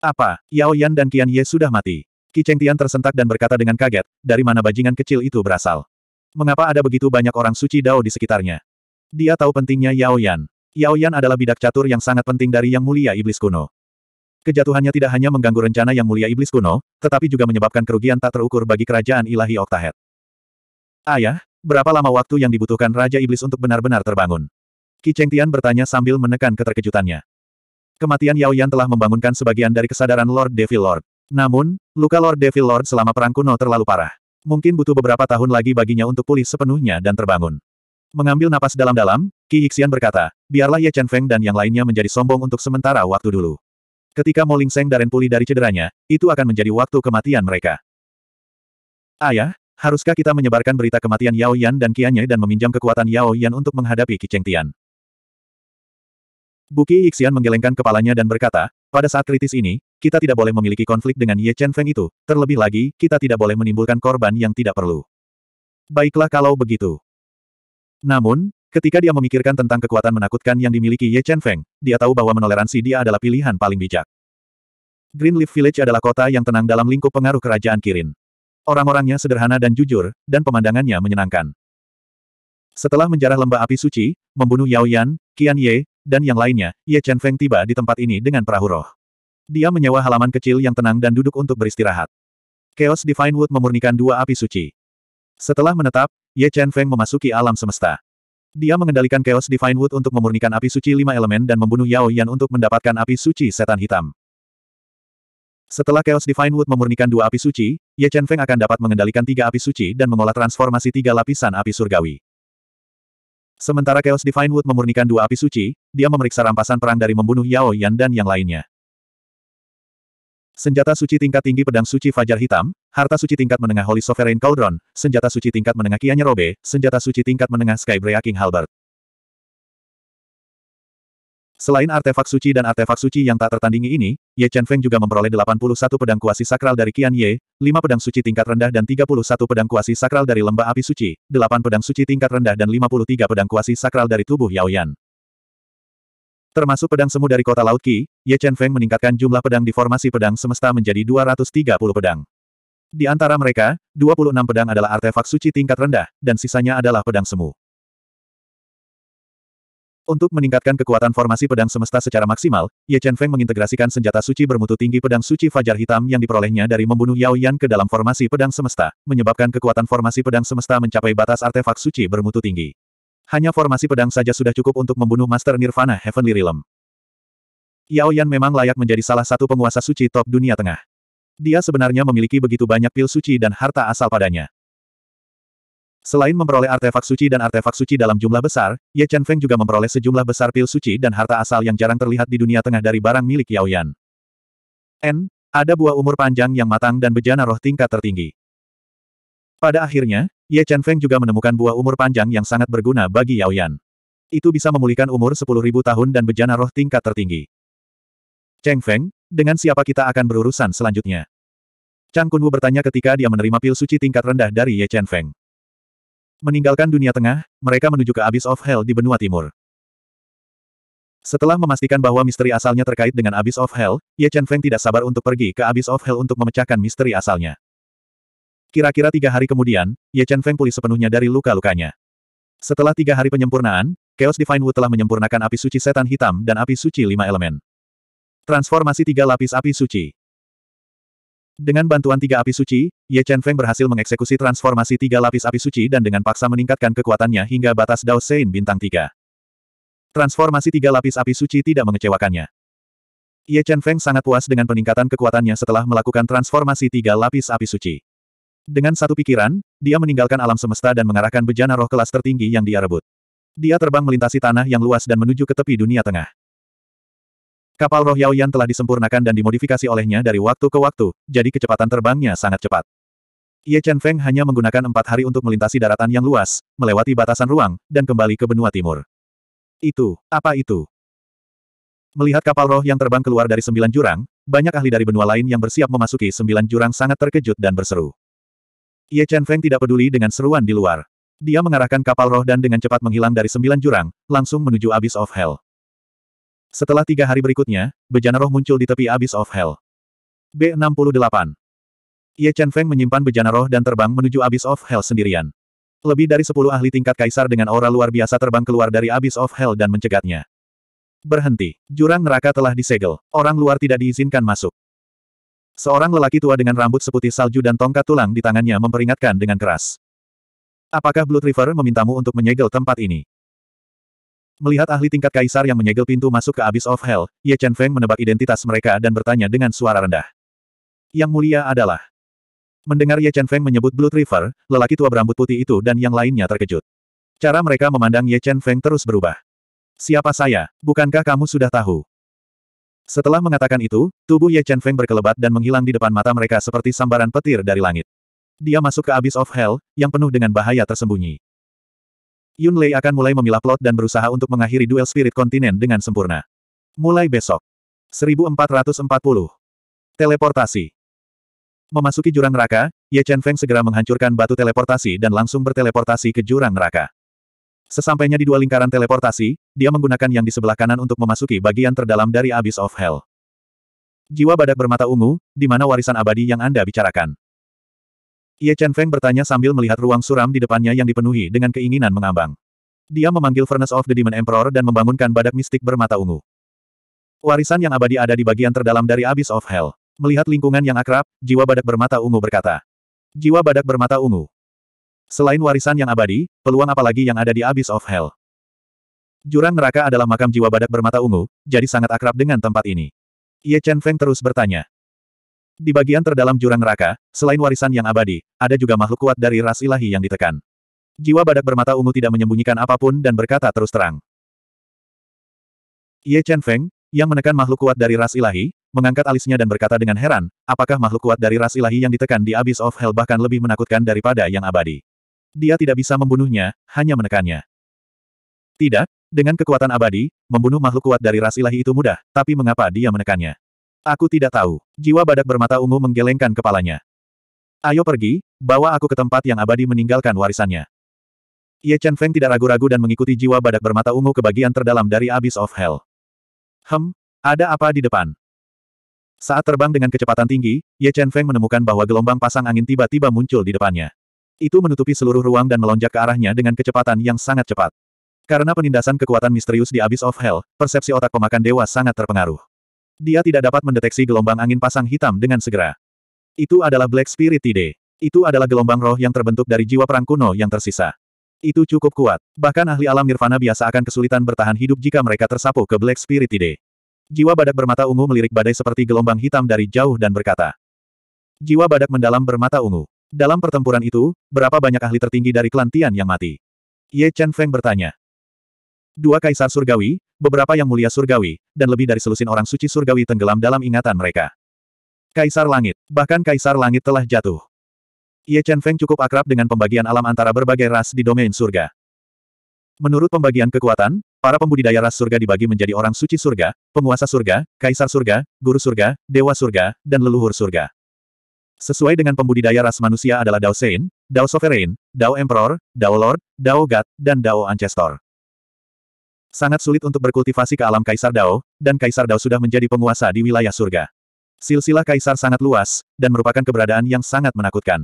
Apa, Yao Yan dan Qian Ye sudah mati? Ki Cheng Tian tersentak dan berkata dengan kaget, dari mana bajingan kecil itu berasal? Mengapa ada begitu banyak orang suci Dao di sekitarnya? Dia tahu pentingnya Yao Yan. Yao Yan adalah bidak catur yang sangat penting dari Yang Mulia Iblis Kuno. Kejatuhannya tidak hanya mengganggu rencana Yang Mulia Iblis Kuno, tetapi juga menyebabkan kerugian tak terukur bagi kerajaan ilahi Oktahet. Ayah, Berapa lama waktu yang dibutuhkan Raja Iblis untuk benar-benar terbangun? Qi Chengtian bertanya sambil menekan keterkejutannya. Kematian Yao Yan telah membangunkan sebagian dari kesadaran Lord Devil Lord. Namun, luka Lord Devil Lord selama perang kuno terlalu parah. Mungkin butuh beberapa tahun lagi baginya untuk pulih sepenuhnya dan terbangun. Mengambil napas dalam-dalam, Qi Yixian berkata, biarlah Ye Chen Feng dan yang lainnya menjadi sombong untuk sementara waktu dulu. Ketika Mo Seng Daren pulih dari cederanya, itu akan menjadi waktu kematian mereka. Ayah, ya? Haruskah kita menyebarkan berita kematian Yao Yan dan Qianye dan meminjam kekuatan Yao Yan untuk menghadapi Qi Cheng Tian? Buki Yixian menggelengkan kepalanya dan berkata, pada saat kritis ini, kita tidak boleh memiliki konflik dengan Ye Chen Feng itu, terlebih lagi, kita tidak boleh menimbulkan korban yang tidak perlu. Baiklah kalau begitu. Namun, ketika dia memikirkan tentang kekuatan menakutkan yang dimiliki Ye Chen Feng, dia tahu bahwa menoleransi dia adalah pilihan paling bijak. Greenleaf Village adalah kota yang tenang dalam lingkup pengaruh kerajaan Kirin. Orang-orangnya sederhana dan jujur, dan pemandangannya menyenangkan. Setelah menjarah lembah api suci, membunuh Yao Yan, Qian Ye, dan yang lainnya, Ye Chen Feng tiba di tempat ini dengan perahu roh. Dia menyewa halaman kecil yang tenang dan duduk untuk beristirahat. Chaos Divine Wood memurnikan dua api suci. Setelah menetap, Ye Chen Feng memasuki alam semesta. Dia mengendalikan Chaos Divine Wood untuk memurnikan api suci lima elemen dan membunuh Yao Yan untuk mendapatkan api suci setan hitam. Setelah Chaos Divine Wood memurnikan dua api suci, Ye Chen Feng akan dapat mengendalikan tiga api suci dan mengolah transformasi tiga lapisan api surgawi. Sementara Chaos Divine Wood memurnikan dua api suci, dia memeriksa rampasan perang dari membunuh Yao Yan dan yang lainnya. Senjata suci tingkat tinggi pedang suci Fajar Hitam, harta suci tingkat menengah Holy Sovereign Cauldron, senjata suci tingkat menengah Kianya Robe, senjata suci tingkat menengah Sky Breaking Halberd. Selain artefak suci dan artefak suci yang tak tertandingi ini, Ye Chen Feng juga memperoleh 81 pedang kuasi sakral dari Qian Ye, 5 pedang suci tingkat rendah dan 31 pedang kuasi sakral dari lembah api suci, 8 pedang suci tingkat rendah dan 53 pedang kuasi sakral dari tubuh Yao Yan. Termasuk pedang semu dari kota Laut Qi, Ye Chen Feng meningkatkan jumlah pedang di formasi pedang semesta menjadi 230 pedang. Di antara mereka, 26 pedang adalah artefak suci tingkat rendah, dan sisanya adalah pedang semu. Untuk meningkatkan kekuatan formasi pedang semesta secara maksimal, Ye Chen Feng mengintegrasikan senjata suci bermutu tinggi pedang suci Fajar Hitam yang diperolehnya dari membunuh Yao Yan ke dalam formasi pedang semesta, menyebabkan kekuatan formasi pedang semesta mencapai batas artefak suci bermutu tinggi. Hanya formasi pedang saja sudah cukup untuk membunuh Master Nirvana Heavenly Realm. Yao Yan memang layak menjadi salah satu penguasa suci top dunia tengah. Dia sebenarnya memiliki begitu banyak pil suci dan harta asal padanya. Selain memperoleh artefak suci dan artefak suci dalam jumlah besar, Ye Chen Feng juga memperoleh sejumlah besar pil suci dan harta asal yang jarang terlihat di dunia tengah dari barang milik Yao Yan. N. Ada buah umur panjang yang matang dan bejana roh tingkat tertinggi. Pada akhirnya, Ye Chen Feng juga menemukan buah umur panjang yang sangat berguna bagi Yao Yan. Itu bisa memulihkan umur 10.000 tahun dan bejana roh tingkat tertinggi. Cheng Feng, dengan siapa kita akan berurusan selanjutnya? Chang Kunwu bertanya ketika dia menerima pil suci tingkat rendah dari Ye Chen Feng. Meninggalkan dunia tengah, mereka menuju ke Abyss of Hell di benua timur. Setelah memastikan bahwa misteri asalnya terkait dengan Abyss of Hell, Ye Chen Feng tidak sabar untuk pergi ke Abyss of Hell untuk memecahkan misteri asalnya. Kira-kira tiga hari kemudian, Ye Chen Feng pulih sepenuhnya dari luka-lukanya. Setelah tiga hari penyempurnaan, Chaos Divine Wu telah menyempurnakan api suci setan hitam dan api suci lima elemen. Transformasi tiga lapis api suci. Dengan bantuan tiga api suci, Ye Chen Feng berhasil mengeksekusi transformasi tiga lapis api suci dan dengan paksa meningkatkan kekuatannya hingga batas Dao Sein bintang tiga. Transformasi tiga lapis api suci tidak mengecewakannya. Ye Chen Feng sangat puas dengan peningkatan kekuatannya setelah melakukan transformasi tiga lapis api suci. Dengan satu pikiran, dia meninggalkan alam semesta dan mengarahkan bejana roh kelas tertinggi yang dia rebut. Dia terbang melintasi tanah yang luas dan menuju ke tepi dunia tengah. Kapal roh Yao Yan telah disempurnakan dan dimodifikasi olehnya dari waktu ke waktu, jadi kecepatan terbangnya sangat cepat. Ye Chen Feng hanya menggunakan empat hari untuk melintasi daratan yang luas, melewati batasan ruang, dan kembali ke benua timur. Itu, apa itu? Melihat kapal roh yang terbang keluar dari sembilan jurang, banyak ahli dari benua lain yang bersiap memasuki sembilan jurang sangat terkejut dan berseru. Ye Chen Feng tidak peduli dengan seruan di luar. Dia mengarahkan kapal roh dan dengan cepat menghilang dari sembilan jurang, langsung menuju Abyss of Hell. Setelah tiga hari berikutnya, bejana roh muncul di tepi Abyss of Hell. B68. Ye Chen Feng menyimpan bejana roh dan terbang menuju Abyss of Hell sendirian. Lebih dari sepuluh ahli tingkat kaisar dengan aura luar biasa terbang keluar dari Abyss of Hell dan mencegatnya. Berhenti. Jurang neraka telah disegel. Orang luar tidak diizinkan masuk. Seorang lelaki tua dengan rambut seputih salju dan tongkat tulang di tangannya memperingatkan dengan keras. Apakah Blood River memintamu untuk menyegel tempat ini? Melihat ahli tingkat kaisar yang menyegel pintu masuk ke Abyss of Hell, Ye Chen Feng menebak identitas mereka dan bertanya dengan suara rendah. Yang mulia adalah. Mendengar Ye Chen Feng menyebut Blue River, lelaki tua berambut putih itu dan yang lainnya terkejut. Cara mereka memandang Ye Chen Feng terus berubah. Siapa saya? Bukankah kamu sudah tahu? Setelah mengatakan itu, tubuh Ye Chen Feng berkelebat dan menghilang di depan mata mereka seperti sambaran petir dari langit. Dia masuk ke Abyss of Hell, yang penuh dengan bahaya tersembunyi. Yun Lei akan mulai memilah plot dan berusaha untuk mengakhiri duel spirit kontinen dengan sempurna. Mulai besok. 1440. Teleportasi. Memasuki jurang neraka, Ye Chen Feng segera menghancurkan batu teleportasi dan langsung berteleportasi ke jurang neraka. Sesampainya di dua lingkaran teleportasi, dia menggunakan yang di sebelah kanan untuk memasuki bagian terdalam dari Abyss of Hell. Jiwa badak bermata ungu, di mana warisan abadi yang Anda bicarakan. Ye Chen Feng bertanya sambil melihat ruang suram di depannya yang dipenuhi dengan keinginan mengambang. Dia memanggil Furnace of the Demon Emperor dan membangunkan badak mistik bermata ungu. Warisan yang abadi ada di bagian terdalam dari Abyss of Hell. Melihat lingkungan yang akrab, jiwa badak bermata ungu berkata. Jiwa badak bermata ungu. Selain warisan yang abadi, peluang apalagi yang ada di Abyss of Hell. Jurang neraka adalah makam jiwa badak bermata ungu, jadi sangat akrab dengan tempat ini. Ye Chen Feng terus bertanya. Di bagian terdalam jurang neraka, selain warisan yang abadi, ada juga makhluk kuat dari ras ilahi yang ditekan. Jiwa badak bermata ungu tidak menyembunyikan apapun dan berkata terus terang. Ye Chen Feng, yang menekan makhluk kuat dari ras ilahi, mengangkat alisnya dan berkata dengan heran, apakah makhluk kuat dari ras ilahi yang ditekan di Abyss of Hell bahkan lebih menakutkan daripada yang abadi. Dia tidak bisa membunuhnya, hanya menekannya. Tidak, dengan kekuatan abadi, membunuh makhluk kuat dari ras ilahi itu mudah, tapi mengapa dia menekannya? Aku tidak tahu. Jiwa badak bermata ungu menggelengkan kepalanya. Ayo pergi, bawa aku ke tempat yang abadi meninggalkan warisannya. Ye Chen Feng tidak ragu-ragu dan mengikuti jiwa badak bermata ungu ke bagian terdalam dari Abyss of Hell. Hem, ada apa di depan? Saat terbang dengan kecepatan tinggi, Ye Chen Feng menemukan bahwa gelombang pasang angin tiba-tiba muncul di depannya. Itu menutupi seluruh ruang dan melonjak ke arahnya dengan kecepatan yang sangat cepat. Karena penindasan kekuatan misterius di Abyss of Hell, persepsi otak pemakan dewa sangat terpengaruh. Dia tidak dapat mendeteksi gelombang angin pasang hitam dengan segera. Itu adalah Black Spirit Tide. Itu adalah gelombang roh yang terbentuk dari jiwa perang kuno yang tersisa. Itu cukup kuat. Bahkan ahli alam nirvana biasa akan kesulitan bertahan hidup jika mereka tersapu ke Black Spirit Tide. Jiwa badak bermata ungu melirik badai seperti gelombang hitam dari jauh dan berkata. Jiwa badak mendalam bermata ungu. Dalam pertempuran itu, berapa banyak ahli tertinggi dari klan yang mati? Ye Chen Feng bertanya. Dua kaisar surgawi, beberapa yang mulia surgawi, dan lebih dari selusin orang suci surgawi tenggelam dalam ingatan mereka. Kaisar Langit, bahkan Kaisar Langit telah jatuh. Ye Chen Feng cukup akrab dengan pembagian alam antara berbagai ras di domain surga. Menurut pembagian kekuatan, para pembudidaya ras surga dibagi menjadi orang suci surga, penguasa surga, kaisar surga, guru surga, dewa surga, dan leluhur surga. Sesuai dengan pembudidaya ras manusia adalah Dao Sein, Dao Sovereign, Dao Emperor, Dao Lord, Dao God, dan Dao Ancestor. Sangat sulit untuk berkultivasi ke alam Kaisar Dao, dan Kaisar Dao sudah menjadi penguasa di wilayah surga. Silsilah Kaisar sangat luas, dan merupakan keberadaan yang sangat menakutkan.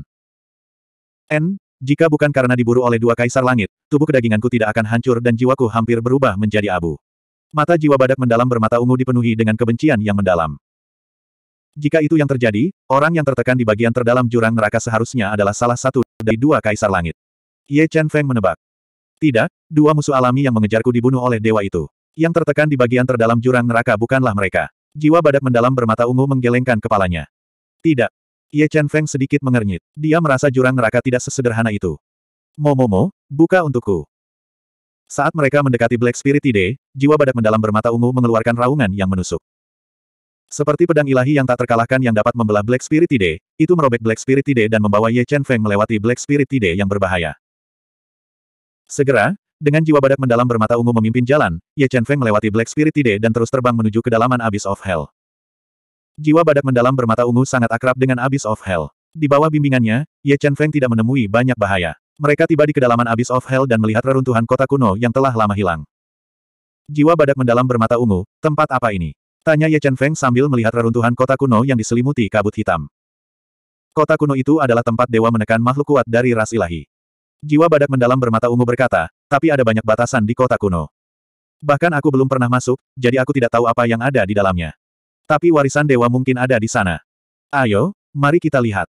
N, jika bukan karena diburu oleh dua Kaisar Langit, tubuh kedaginganku tidak akan hancur dan jiwaku hampir berubah menjadi abu. Mata jiwa badak mendalam bermata ungu dipenuhi dengan kebencian yang mendalam. Jika itu yang terjadi, orang yang tertekan di bagian terdalam jurang neraka seharusnya adalah salah satu dari dua kaisar langit. Ye Chen Feng menebak. Tidak, dua musuh alami yang mengejarku dibunuh oleh dewa itu. Yang tertekan di bagian terdalam jurang neraka bukanlah mereka. Jiwa badak mendalam bermata ungu menggelengkan kepalanya. Tidak. Ye Chen Feng sedikit mengernyit. Dia merasa jurang neraka tidak sesederhana itu. Momomo, buka untukku. Saat mereka mendekati Black Spirit Ide, jiwa badak mendalam bermata ungu mengeluarkan raungan yang menusuk. Seperti pedang ilahi yang tak terkalahkan yang dapat membelah Black Spirit Ide, itu merobek Black Spirit Ide dan membawa Ye Chen Feng melewati Black Spirit Ide yang berbahaya. Segera, dengan jiwa badak mendalam bermata ungu memimpin jalan, Ye Chen Feng melewati Black Spirit Tide dan terus terbang menuju kedalaman Abyss of Hell. Jiwa badak mendalam bermata ungu sangat akrab dengan Abyss of Hell. Di bawah bimbingannya, Ye Chen Feng tidak menemui banyak bahaya. Mereka tiba di kedalaman Abyss of Hell dan melihat reruntuhan kota kuno yang telah lama hilang. Jiwa badak mendalam bermata ungu, tempat apa ini? Tanya Ye Chen Feng sambil melihat reruntuhan kota kuno yang diselimuti kabut hitam. Kota kuno itu adalah tempat dewa menekan makhluk kuat dari ras ilahi. Jiwa badak mendalam bermata ungu berkata, tapi ada banyak batasan di kota kuno. Bahkan aku belum pernah masuk, jadi aku tidak tahu apa yang ada di dalamnya. Tapi warisan dewa mungkin ada di sana. Ayo, mari kita lihat.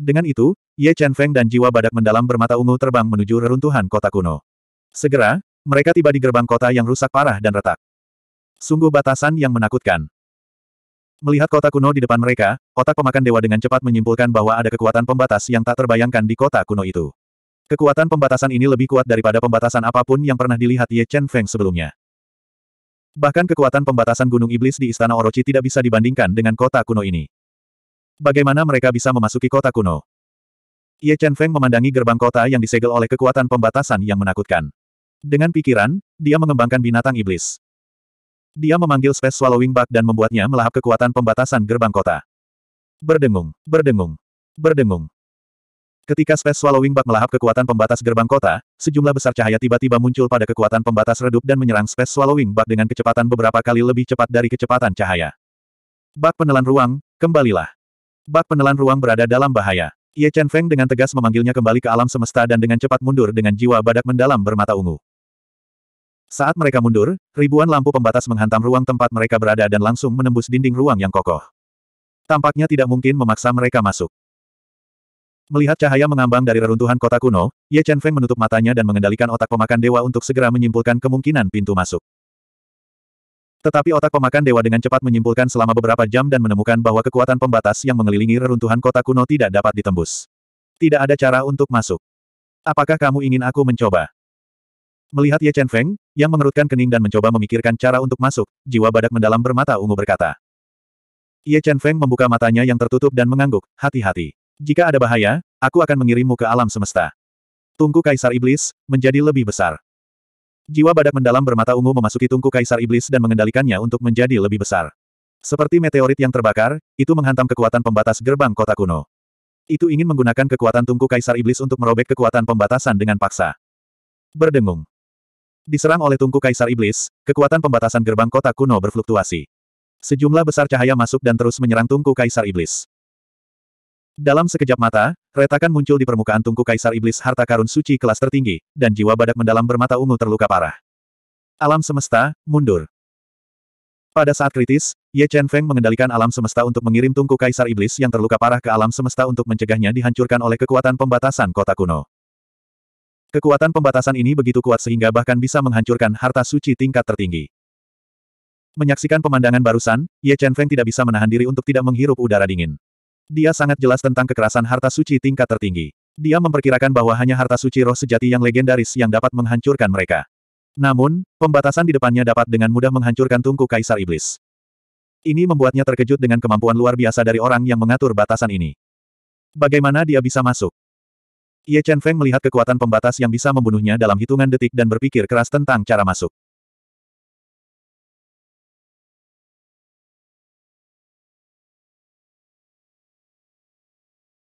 Dengan itu, Ye Chen Feng dan jiwa badak mendalam bermata ungu terbang menuju reruntuhan kota kuno. Segera, mereka tiba di gerbang kota yang rusak parah dan retak. Sungguh batasan yang menakutkan. Melihat kota kuno di depan mereka, otak pemakan dewa dengan cepat menyimpulkan bahwa ada kekuatan pembatas yang tak terbayangkan di kota kuno itu. Kekuatan pembatasan ini lebih kuat daripada pembatasan apapun yang pernah dilihat Ye Chen Feng sebelumnya. Bahkan kekuatan pembatasan Gunung Iblis di Istana Orochi tidak bisa dibandingkan dengan kota kuno ini. Bagaimana mereka bisa memasuki kota kuno? Ye Chen Feng memandangi gerbang kota yang disegel oleh kekuatan pembatasan yang menakutkan. Dengan pikiran, dia mengembangkan binatang iblis. Dia memanggil Space Swallowing Bug dan membuatnya melahap kekuatan pembatasan gerbang kota. Berdengung, berdengung, berdengung. Ketika Space Swallowing Bug melahap kekuatan pembatas gerbang kota, sejumlah besar cahaya tiba-tiba muncul pada kekuatan pembatas redup dan menyerang Space Swallowing Bug dengan kecepatan beberapa kali lebih cepat dari kecepatan cahaya. Bug penelan ruang, kembalilah. Bug penelan ruang berada dalam bahaya. Ye Chen Feng dengan tegas memanggilnya kembali ke alam semesta dan dengan cepat mundur dengan jiwa badak mendalam bermata ungu. Saat mereka mundur, ribuan lampu pembatas menghantam ruang tempat mereka berada dan langsung menembus dinding ruang yang kokoh. Tampaknya tidak mungkin memaksa mereka masuk. Melihat cahaya mengambang dari reruntuhan kota kuno, Ye Chen Feng menutup matanya dan mengendalikan otak pemakan dewa untuk segera menyimpulkan kemungkinan pintu masuk. Tetapi otak pemakan dewa dengan cepat menyimpulkan selama beberapa jam dan menemukan bahwa kekuatan pembatas yang mengelilingi reruntuhan kota kuno tidak dapat ditembus. Tidak ada cara untuk masuk. Apakah kamu ingin aku mencoba? Melihat Ye Chen Feng, yang mengerutkan kening dan mencoba memikirkan cara untuk masuk, jiwa badak mendalam bermata ungu berkata. Ye Chen Feng membuka matanya yang tertutup dan mengangguk, hati-hati. Jika ada bahaya, aku akan mengirimmu ke alam semesta. Tungku Kaisar Iblis, menjadi lebih besar. Jiwa badak mendalam bermata ungu memasuki tungku Kaisar Iblis dan mengendalikannya untuk menjadi lebih besar. Seperti meteorit yang terbakar, itu menghantam kekuatan pembatas gerbang kota kuno. Itu ingin menggunakan kekuatan tungku Kaisar Iblis untuk merobek kekuatan pembatasan dengan paksa. Berdengung. Diserang oleh tungku Kaisar Iblis, kekuatan pembatasan gerbang kota kuno berfluktuasi. Sejumlah besar cahaya masuk dan terus menyerang tungku Kaisar Iblis. Dalam sekejap mata, retakan muncul di permukaan tungku Kaisar Iblis harta karun suci kelas tertinggi, dan jiwa badak mendalam bermata ungu terluka parah. Alam semesta, mundur. Pada saat kritis, Ye Chen Feng mengendalikan alam semesta untuk mengirim tungku Kaisar Iblis yang terluka parah ke alam semesta untuk mencegahnya dihancurkan oleh kekuatan pembatasan kota kuno. Kekuatan pembatasan ini begitu kuat sehingga bahkan bisa menghancurkan harta suci tingkat tertinggi. Menyaksikan pemandangan barusan, Ye Chen Feng tidak bisa menahan diri untuk tidak menghirup udara dingin. Dia sangat jelas tentang kekerasan harta suci tingkat tertinggi. Dia memperkirakan bahwa hanya harta suci roh sejati yang legendaris yang dapat menghancurkan mereka. Namun, pembatasan di depannya dapat dengan mudah menghancurkan tungku Kaisar Iblis. Ini membuatnya terkejut dengan kemampuan luar biasa dari orang yang mengatur batasan ini. Bagaimana dia bisa masuk? Ye Chen Feng melihat kekuatan pembatas yang bisa membunuhnya dalam hitungan detik dan berpikir keras tentang cara masuk.